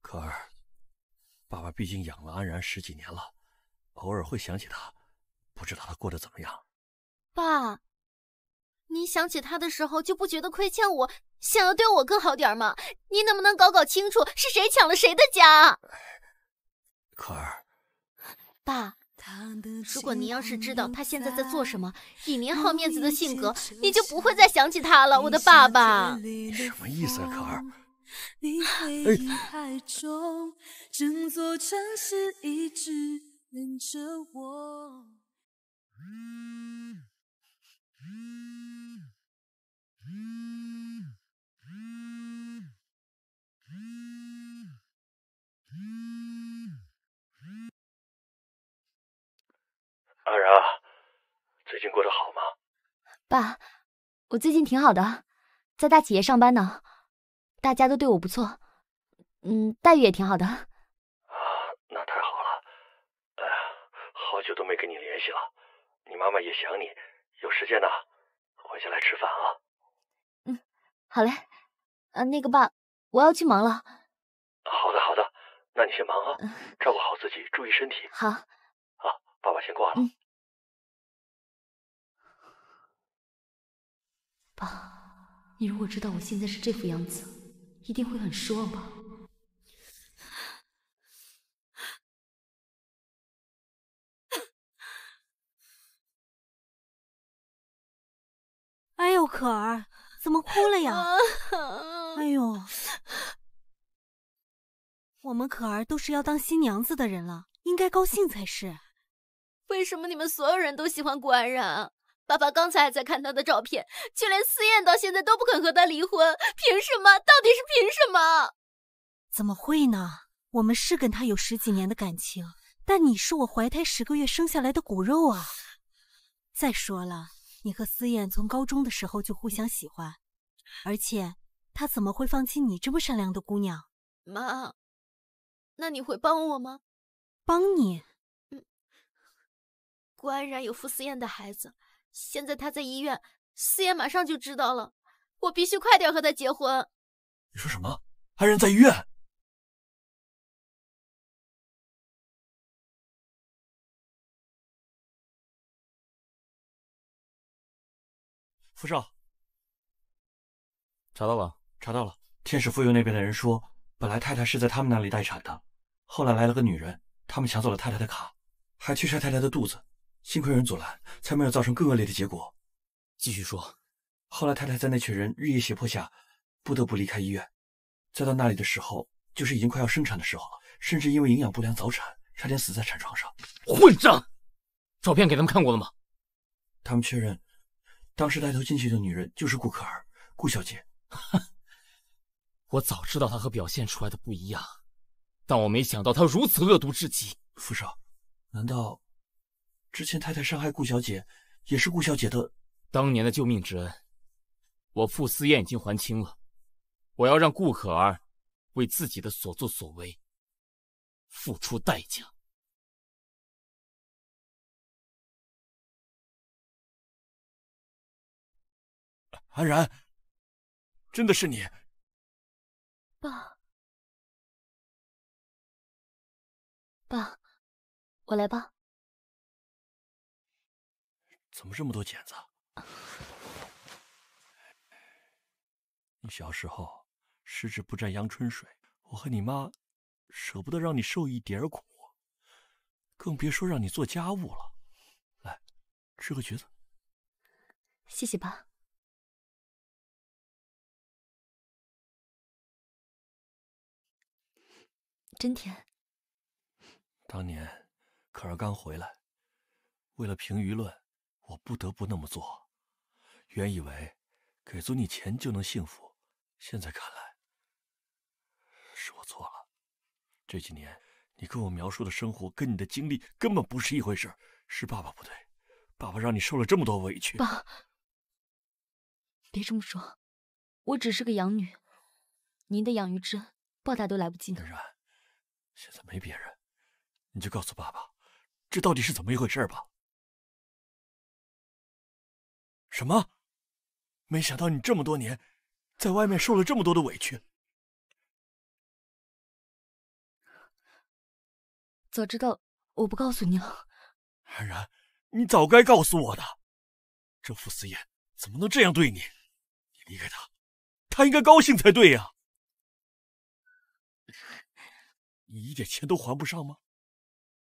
Speaker 1: 可儿，爸爸毕竟养
Speaker 4: 了安然十几年了。偶尔会想起他，不知道他过得怎么样。
Speaker 2: 爸，您想起他的时候就不觉得亏欠我，想要对我更好点吗？您能不能搞搞清楚是谁抢了谁的家？可儿，爸，如果您要是知道他现在在做什么，以您好面子的性格，您就不会再想起他了，我的爸爸。
Speaker 5: 什么意思，
Speaker 2: 可
Speaker 7: 儿？哎。
Speaker 1: 阿然，最近过得好吗？
Speaker 2: 爸，我最近挺好的，在大企业上班呢，大家都对我不错，嗯，待遇也挺好的。
Speaker 4: 好久都没跟你联系了，
Speaker 1: 你妈妈也想你。有时间呢，回家来吃饭啊。
Speaker 2: 嗯，好嘞。啊，那个爸，我要去忙了。
Speaker 1: 好的，好的，那你先忙啊，照顾好自己，注意身体。好。啊，爸爸先挂了。嗯。爸，你如果知道我现在是这副样子，一定会很失望。吧。哎呦，可儿怎么哭了呀？[LAUGHS] 哎
Speaker 8: 呦，我们可儿都是要当新娘子的人了，应该高兴才是。
Speaker 2: 为什么你们所有人都喜欢顾安然？爸爸刚才还在看他的照片，却连思燕到现在都不肯和他离婚，凭什么？到底是凭什么？怎么会呢？我们是跟他有十几年的感情，但你是我怀胎十个月生下来的骨肉啊。再说了。你和思燕从高中的时候就互相喜欢，而且她怎么会放弃你这么善良的姑娘？妈，那你会帮我吗？帮你？嗯。顾安然有傅思燕的孩子，现
Speaker 1: 在她在医院，思燕马上就知道了，我必须快点和她结婚。你说什么？安然在医院？傅少，查到了，查到了。
Speaker 4: 天使妇幼那边的人说，本来太太是在他们那里待产的，后来来了个女人，他们抢走了太太的卡，还去晒太太的肚子。幸亏有人阻拦，才没有造成更恶劣的结果。继续说，后来太太在那群人日夜胁迫下，不得不离开医院。再到那里的时候，就是已经快要生产的时候了，甚至因为营养不良早产，差点死在产床上。混账！照片给他们看过了吗？他们确认。当时带头进去的女人就是顾可儿，顾小姐。[LAUGHS] 我早知道她和表现出来的不一样，但我没想到她如此恶毒至极。傅少，难道之前太太伤害顾小姐，也是顾小姐的当年的救命之恩？我傅思燕已经还清了，我要
Speaker 1: 让顾可儿为自己的所作所为付出代价。安然，真的是你，爸，爸，我来吧。怎么这么多茧子？[LAUGHS] 你小时候
Speaker 4: 十指不沾阳春水，我和你妈舍不得让你受一点苦，
Speaker 1: 更别说让你做家务了。来，吃个橘子。谢谢爸。真甜。
Speaker 4: 当年，可儿刚回来，为了平舆论，我不得不那么做。原以为给足你钱就能幸福，现在看来，是我错了。这几年，你跟我描述的生活跟你的经历根本不是一回事。是爸爸不对，爸爸让你受了这么多委屈。爸，
Speaker 2: 别这么说，我只是个养女，您的养育之恩，报答都来不及呢。
Speaker 1: 现在没别人，你就告诉爸爸，这到底是怎么一回事吧？什么？没想到你这么多年，在外面受了这么多的委屈。早知道我不告诉你了。安然，你早该告诉我的。
Speaker 4: 这傅思言怎么能这样对你？你离开他，他应该高兴才对呀。你一点钱都还不上吗？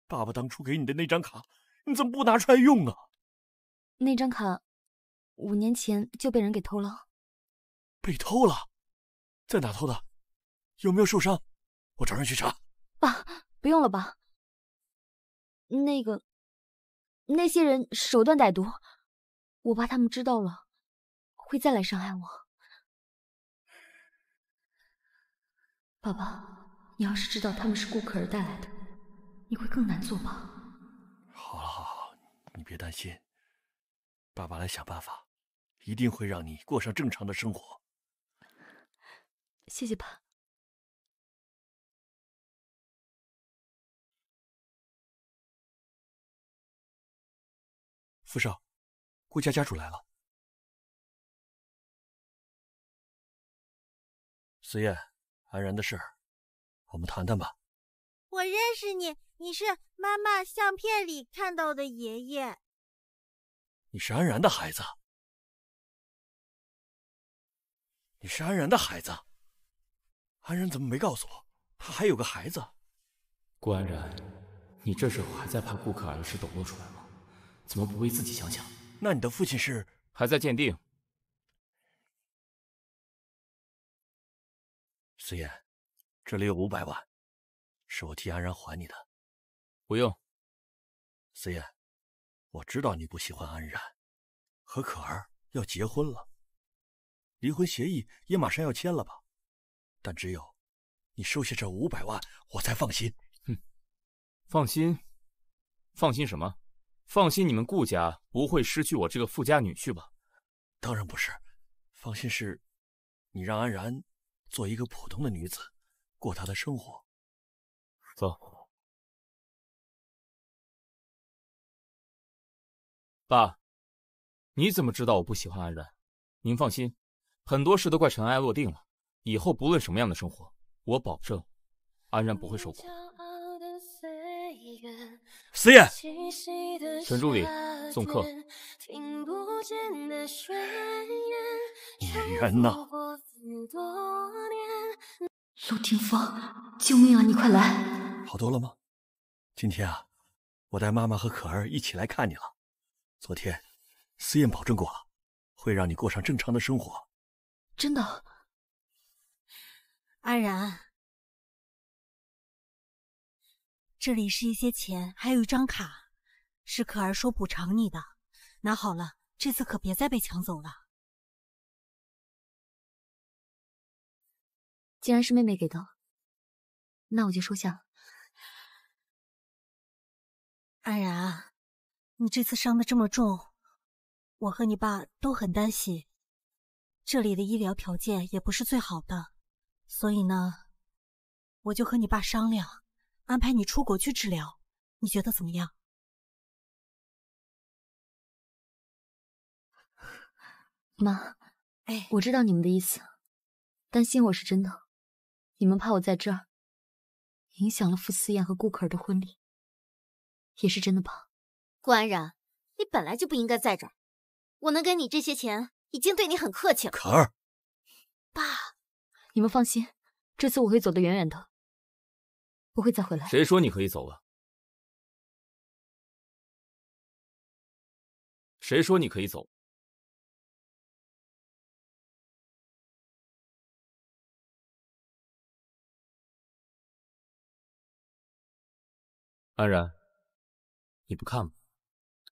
Speaker 4: 爸爸当初给你的那张卡，你怎么不拿出来用呢？
Speaker 2: 那张卡，五年前就被人给偷了，
Speaker 4: 被偷了，在哪
Speaker 1: 偷的？有没有受伤？我找人去查。
Speaker 2: 爸，不用了吧。
Speaker 1: 那个，那些人手段歹毒，我怕他们知道了，会再来伤害我。
Speaker 2: [SIGHS] 爸爸。你要是知道他们是顾可儿带来的，你会更难做吧？
Speaker 4: 好了好了，你别担心，爸爸来
Speaker 1: 想办法，一定会让你过上正常的生活。谢谢爸。傅少，顾家家主来了。思燕，安然的事儿。我们谈谈吧。我认识你，你是
Speaker 8: 妈妈相片里看到的爷爷。
Speaker 1: 你是安然的孩子。你是安然的孩子。
Speaker 4: 安然怎么没告诉我，他还有个孩子？顾安然，你这时候还在怕顾客儿时抖露出来吗？怎么不为自己想想？那你的父亲
Speaker 1: 是？还在鉴定。师言，这里有五百万，是我替安然还你的。不用，思燕，我知道你不喜欢安然，
Speaker 4: 和可儿要结婚了，离婚协议也马上要签了吧？但只有你收下这五百万，我才放心。哼，放心，放心什么？放心你们顾家不会失去我这个富家女婿吧？当然不是，放心是，你让安然做
Speaker 1: 一个普通的女子。过他的生活，走。爸，你怎么知道我不喜欢安然？您放心，很多事都快尘埃落定了。以后
Speaker 4: 不论什么样的生活，我保证，安然不会受苦。司燕，陈助理，送客。演员呐。
Speaker 2: 陆霆锋，救命啊！你快来，
Speaker 4: 好多了吗？今天啊，我带妈妈和可儿一起来看你了。昨天思燕保
Speaker 1: 证过了，会让你过上正常的生活。真的，安然，这里是一些钱，还有一张卡，是可儿说补偿你的，拿好了，这次可别再被抢走了。既然是妹妹给的，那我就收下。安然，你这次伤的这么重，我和
Speaker 2: 你爸都很担心。这里的医疗条件也不是最好的，
Speaker 1: 所以呢，我就和你爸商量，安排你出国去治疗。你觉得怎么样？妈，哎，我知道你们的意思，担心我是真
Speaker 2: 的。你们怕我在这儿影响了傅思燕和顾可儿的婚礼，也是真的吧？
Speaker 1: 顾安然，你本来就不应该在这儿，
Speaker 2: 我能给你这些钱，已经对你很客气了。可儿，爸，你们放
Speaker 1: 心，这次我会走得远远的，不会再回来。谁说你可以走了？谁说你可以走？安然，你不看吗？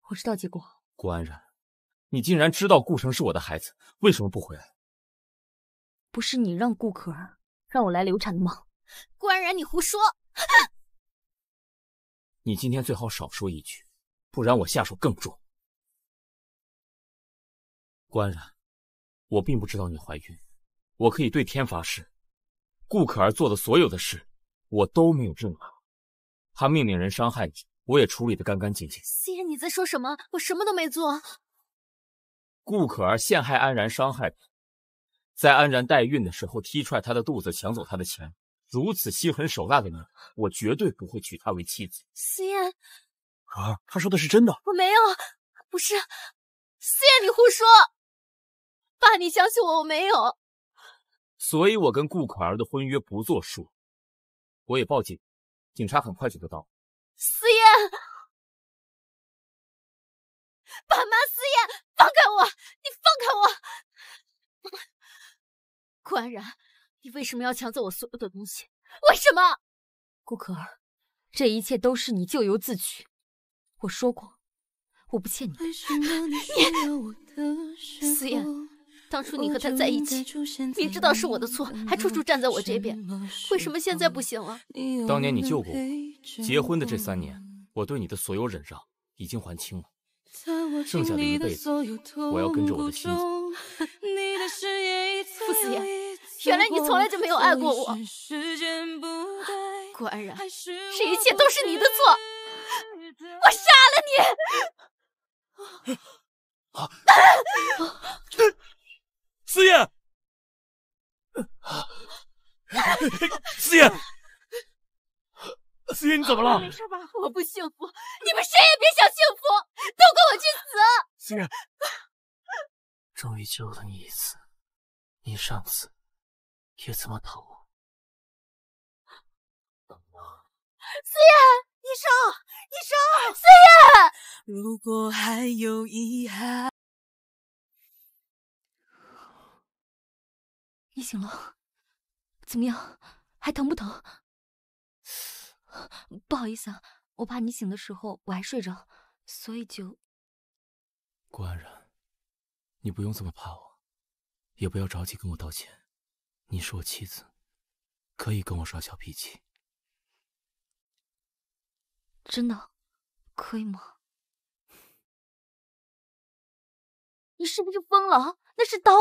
Speaker 1: 我知道结果。顾安然，你
Speaker 4: 竟然知道顾城是我的孩子，为什么不回来？
Speaker 2: 不是你让顾可儿让我来流产的吗？顾安然，你胡说！[CLEARS THROAT]
Speaker 4: 你今天最好少说一句，不然我下手更重。顾安然，我并不知道你怀孕，我可以对天发誓，顾可儿做的所有的事，我都没有任何。他命令人伤害你，我也处理得干干净净。四
Speaker 2: 爷，你在说什么？我什么都没做。
Speaker 4: 顾可儿陷害安然，伤害在安然代孕的时候踢踹她的肚子，抢走她的钱。如此心狠手辣的女人，我绝对不会娶她为妻子。四爷。可儿，他说的是真的。
Speaker 2: 我没有，不是。四爷，
Speaker 1: 你胡说。爸，你相信我，我没有。
Speaker 4: 所以，我跟顾
Speaker 1: 可儿的婚约不作数。我也报警。警察很快就得到。思燕，爸妈，思燕，放开我，你放开我！顾 [LAUGHS] 安然，你为
Speaker 2: 什么要抢走我所有的东西？为什么？顾可儿，这一切都是你咎由自取。我说过，我不欠你的。你，思 [LAUGHS] 燕。当初你和他在一起，明知道是我的错，还处处站在我这边，为什么现在不行了？当年你救过我，结婚的
Speaker 4: 这三年，我对你的所有忍让已经还清了。剩下的一辈子，我要跟着我的心。
Speaker 7: 傅四言，[LAUGHS] 原来你从来就没有爱过我。顾安然，这一切都是你的错，我杀了你！[GASPS] 啊！
Speaker 1: [LAUGHS] 四爷，四爷，四爷，你怎么了？没事
Speaker 7: 吧？
Speaker 2: 我
Speaker 1: 不幸福，你们谁也别想幸福，都给我去死。四爷，终于救了你一次，你上次也这么疼我。四爷，医生，医生，四爷。如果还有遗憾。你醒了，
Speaker 2: 怎么样？还疼不疼？[SIGHS] 不好意思啊，我怕你醒的时候我还睡着，所以就……顾
Speaker 4: 安然，你不用这么怕我，也不要着急跟我道歉。你是我妻子，
Speaker 1: 可以跟我耍小脾气。真的，可以吗？[LAUGHS] 你
Speaker 2: 是不是疯了？那是刀，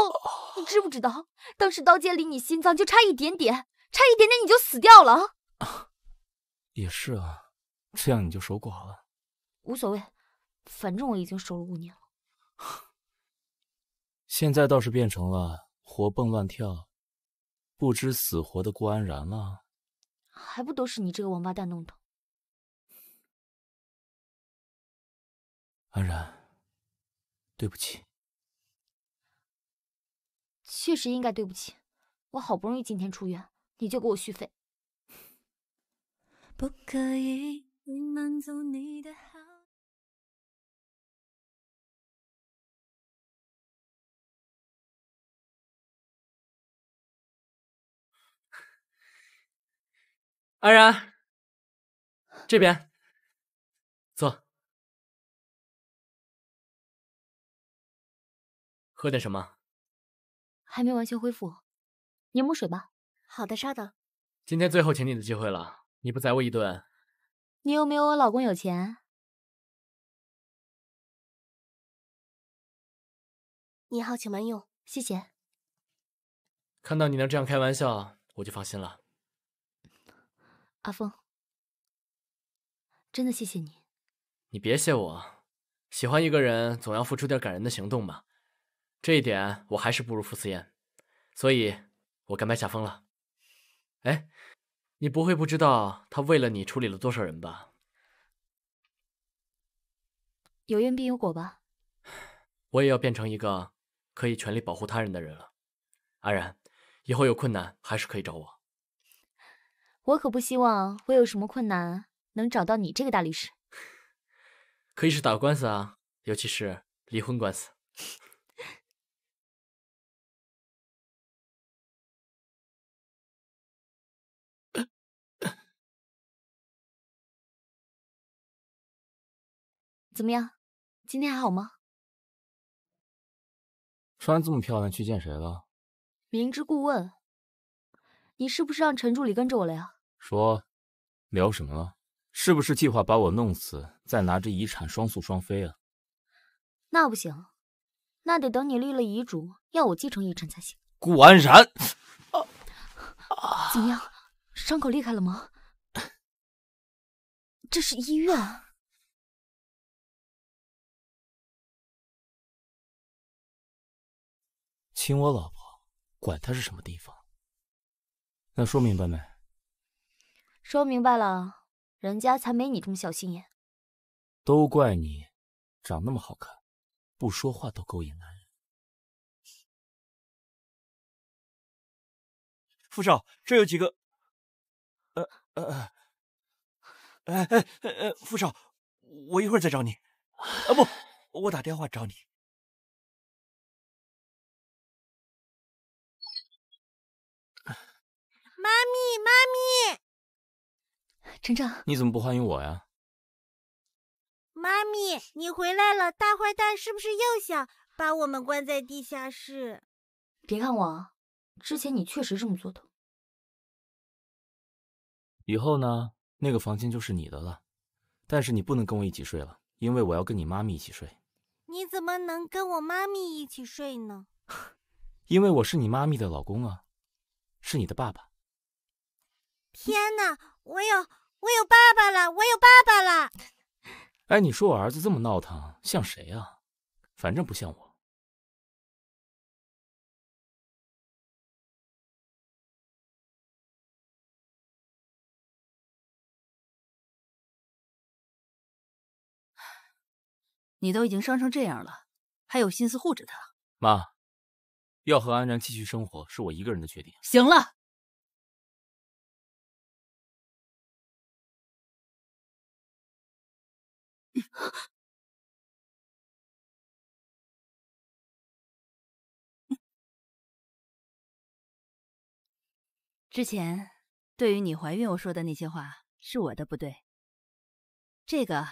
Speaker 2: 你知不知道？当时刀尖离你心脏就差一点点，差一点点你就死掉了。[LAUGHS]
Speaker 4: 也是啊，这样你就守寡了。
Speaker 2: 无所谓，反正我已经守了五年了。
Speaker 4: 现在倒是变成了活蹦乱跳、不知死活的顾安然了。
Speaker 2: 还不都是你这个王八蛋弄的！
Speaker 4: 安然，对不起。
Speaker 1: 确实应该对不起，我好不容易今天出院，你就给我续费，不可以。安然，这边坐，喝点什么？还没完全恢复，柠檬水吧。好的，稍等。今天最后请你的机会了，你不宰我一顿？你又没有我老公有钱。你好，请慢用，谢谢。看到你能这样开玩笑，
Speaker 4: 我就放心了。阿峰，真的谢谢你。你别谢我，喜欢一个人总要付出点感人的行动吧。这一点我还是不如傅思燕，所以，我甘拜下风了。哎，你不会不知道他为了你处理了多少人吧？
Speaker 2: 有因必有果吧。
Speaker 4: [SIGHS] 我也要变成一个可以全力保护他人的人了。安然，以后有困难还是可以找我。
Speaker 2: 我可不希望我有什么困难能找到你这个大律
Speaker 1: 师。[LAUGHS] 可以是打官司啊，尤其是离婚官司。[LAUGHS] 怎么样，今天还好吗？穿这么漂亮去见谁了？明知故问，
Speaker 2: 你是不是让陈助理跟着我了呀？
Speaker 4: 说，聊什么了？是不是计划把我弄死，再拿着遗产双宿双飞啊？
Speaker 2: 那不行，那得等你立了遗嘱，要我继承遗产才行。
Speaker 1: 顾安然，啊啊！怎么样，伤口裂开了吗？[LAUGHS] 这是医院。亲我老婆，管他是什么地方。
Speaker 4: 那说明白没？
Speaker 2: 说明白了，人家才没你这么小心
Speaker 1: 眼。都怪你，长那么好看，不说话都勾引男人。傅少，这有几个……呃呃呃，哎哎哎，傅少，我一会儿再找你。啊不，我打电话找你。妈咪，妈咪，晨晨，你怎么不欢迎我呀？
Speaker 8: 妈咪，你回来了，大坏蛋是不是又想把我们关在地下室？别看我，之前你确实这么做的。
Speaker 4: 以后呢，那个房间就是你的了，但是你不能跟我一起睡了，因为我要跟你妈咪一起睡。
Speaker 8: 你怎么能跟我妈咪一起睡呢？
Speaker 4: [LAUGHS] 因为我是你妈咪的老公啊，是你的爸爸。
Speaker 8: 天哪，我有我有爸爸了，我有爸爸了！
Speaker 1: 哎，你说我儿子这么闹腾，像谁啊？反正不像我。[SIGHS] 你都已经伤成这样了，还有心思护着他？妈，要和安然继续生活是我一个人的决定。行了。之前对于你怀孕我说的那些话，是我的不对。
Speaker 2: 这个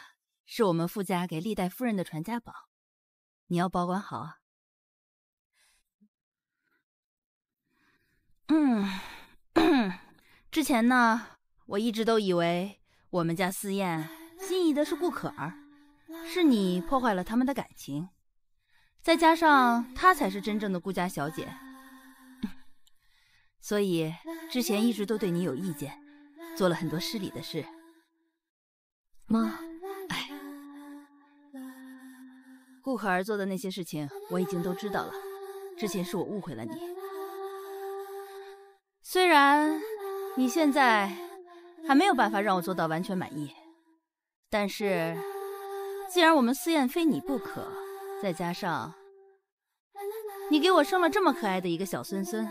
Speaker 2: 是我们傅家给历代夫人的传家宝，你要保管好啊。嗯，之前呢，我一直都以为我们家思燕。心仪的是顾可儿，是你破坏了他们的感情，再加上她才是真正的顾家小姐，[LAUGHS] 所以之前一直都对你有意见，做了很多失礼的事。妈，哎，顾可儿做的那些事情我已经都知道了，之前是我误会了你。虽然你现在还没有办法让我做到完全满意。但是，既然我们思燕非你不可，再加上你给我生了这么可爱的一个小孙孙，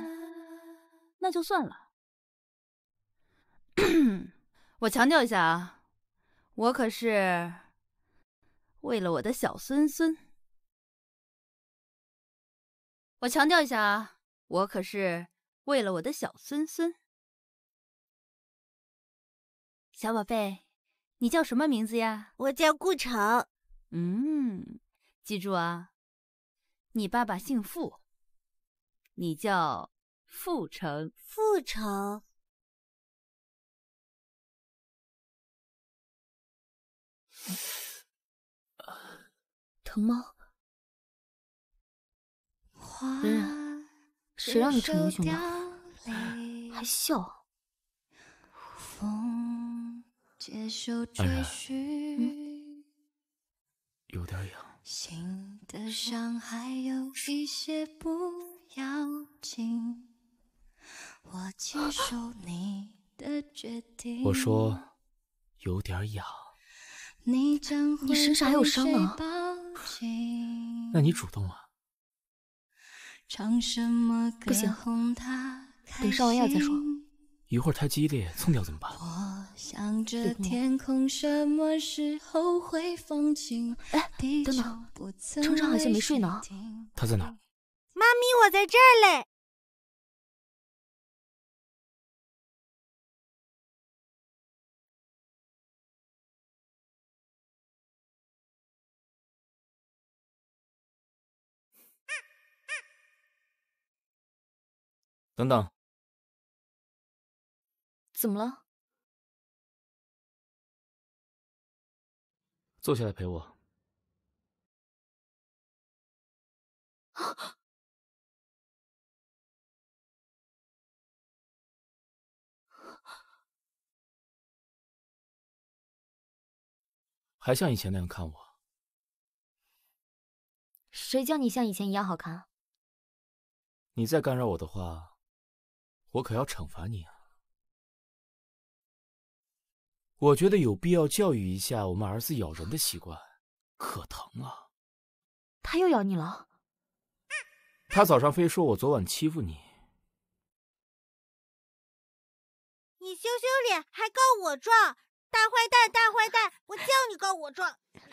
Speaker 2: 那就算了。[COUGHS] 我强调一下啊，我可是为了我的小孙孙。
Speaker 1: 我强调一下啊，我可是为了我的小孙孙。小宝贝。你叫什么名字呀？我叫顾城。嗯，记住啊，你爸爸姓傅，你叫傅城。傅城，疼吗？花、
Speaker 2: 然，谁让你逞英雄的？
Speaker 1: [SIGHS] 还
Speaker 6: 笑。风。接受追寻。有点痒。心的伤还有一些不要紧。我接受你的决定。我说
Speaker 4: 有点痒。
Speaker 6: 你身上还有伤吗？
Speaker 4: 那你主动啊。
Speaker 6: 唱什么歌？
Speaker 4: 等上完药再说。一会儿太激烈，蹭掉怎么办？
Speaker 6: 我想着天空什么时
Speaker 8: 候会对晴。哎，等等，城
Speaker 6: 城好像没睡
Speaker 8: 呢，
Speaker 9: 他
Speaker 1: 在哪？妈咪，我在这儿嘞。等等。怎么了？坐下来陪我。还像以前那样看我？谁叫你像以前一
Speaker 2: 样
Speaker 8: 好看？
Speaker 1: 你再干扰我的话，我可要惩罚你啊！我觉得有必要教育一下我
Speaker 4: 们儿子咬人的习惯，可疼了。
Speaker 1: 他又咬你了？
Speaker 4: 他早上非说我昨晚欺负你。
Speaker 8: 你羞羞脸还告我状，大坏蛋大坏蛋！我叫你告我状。[LAUGHS]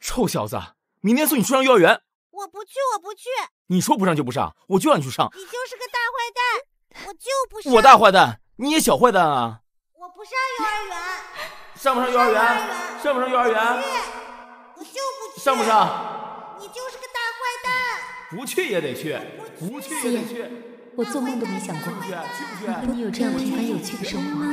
Speaker 4: 臭小子，明天送你去上幼儿园。
Speaker 8: 我不去，我不去。
Speaker 4: 你说不上就不上，我就让你去上。
Speaker 8: 你就是个大坏蛋，我就不上。我大坏蛋，
Speaker 4: 你也小坏蛋啊。我 [LAUGHS] 不上幼儿园，上不上幼儿园？上不上幼儿园？去，我就不去。上不上？你就是个大坏蛋。不去也得去，
Speaker 6: 不去也得去。
Speaker 2: 我做梦都没想过，能和你
Speaker 4: 有这样平凡有趣的生
Speaker 6: 活。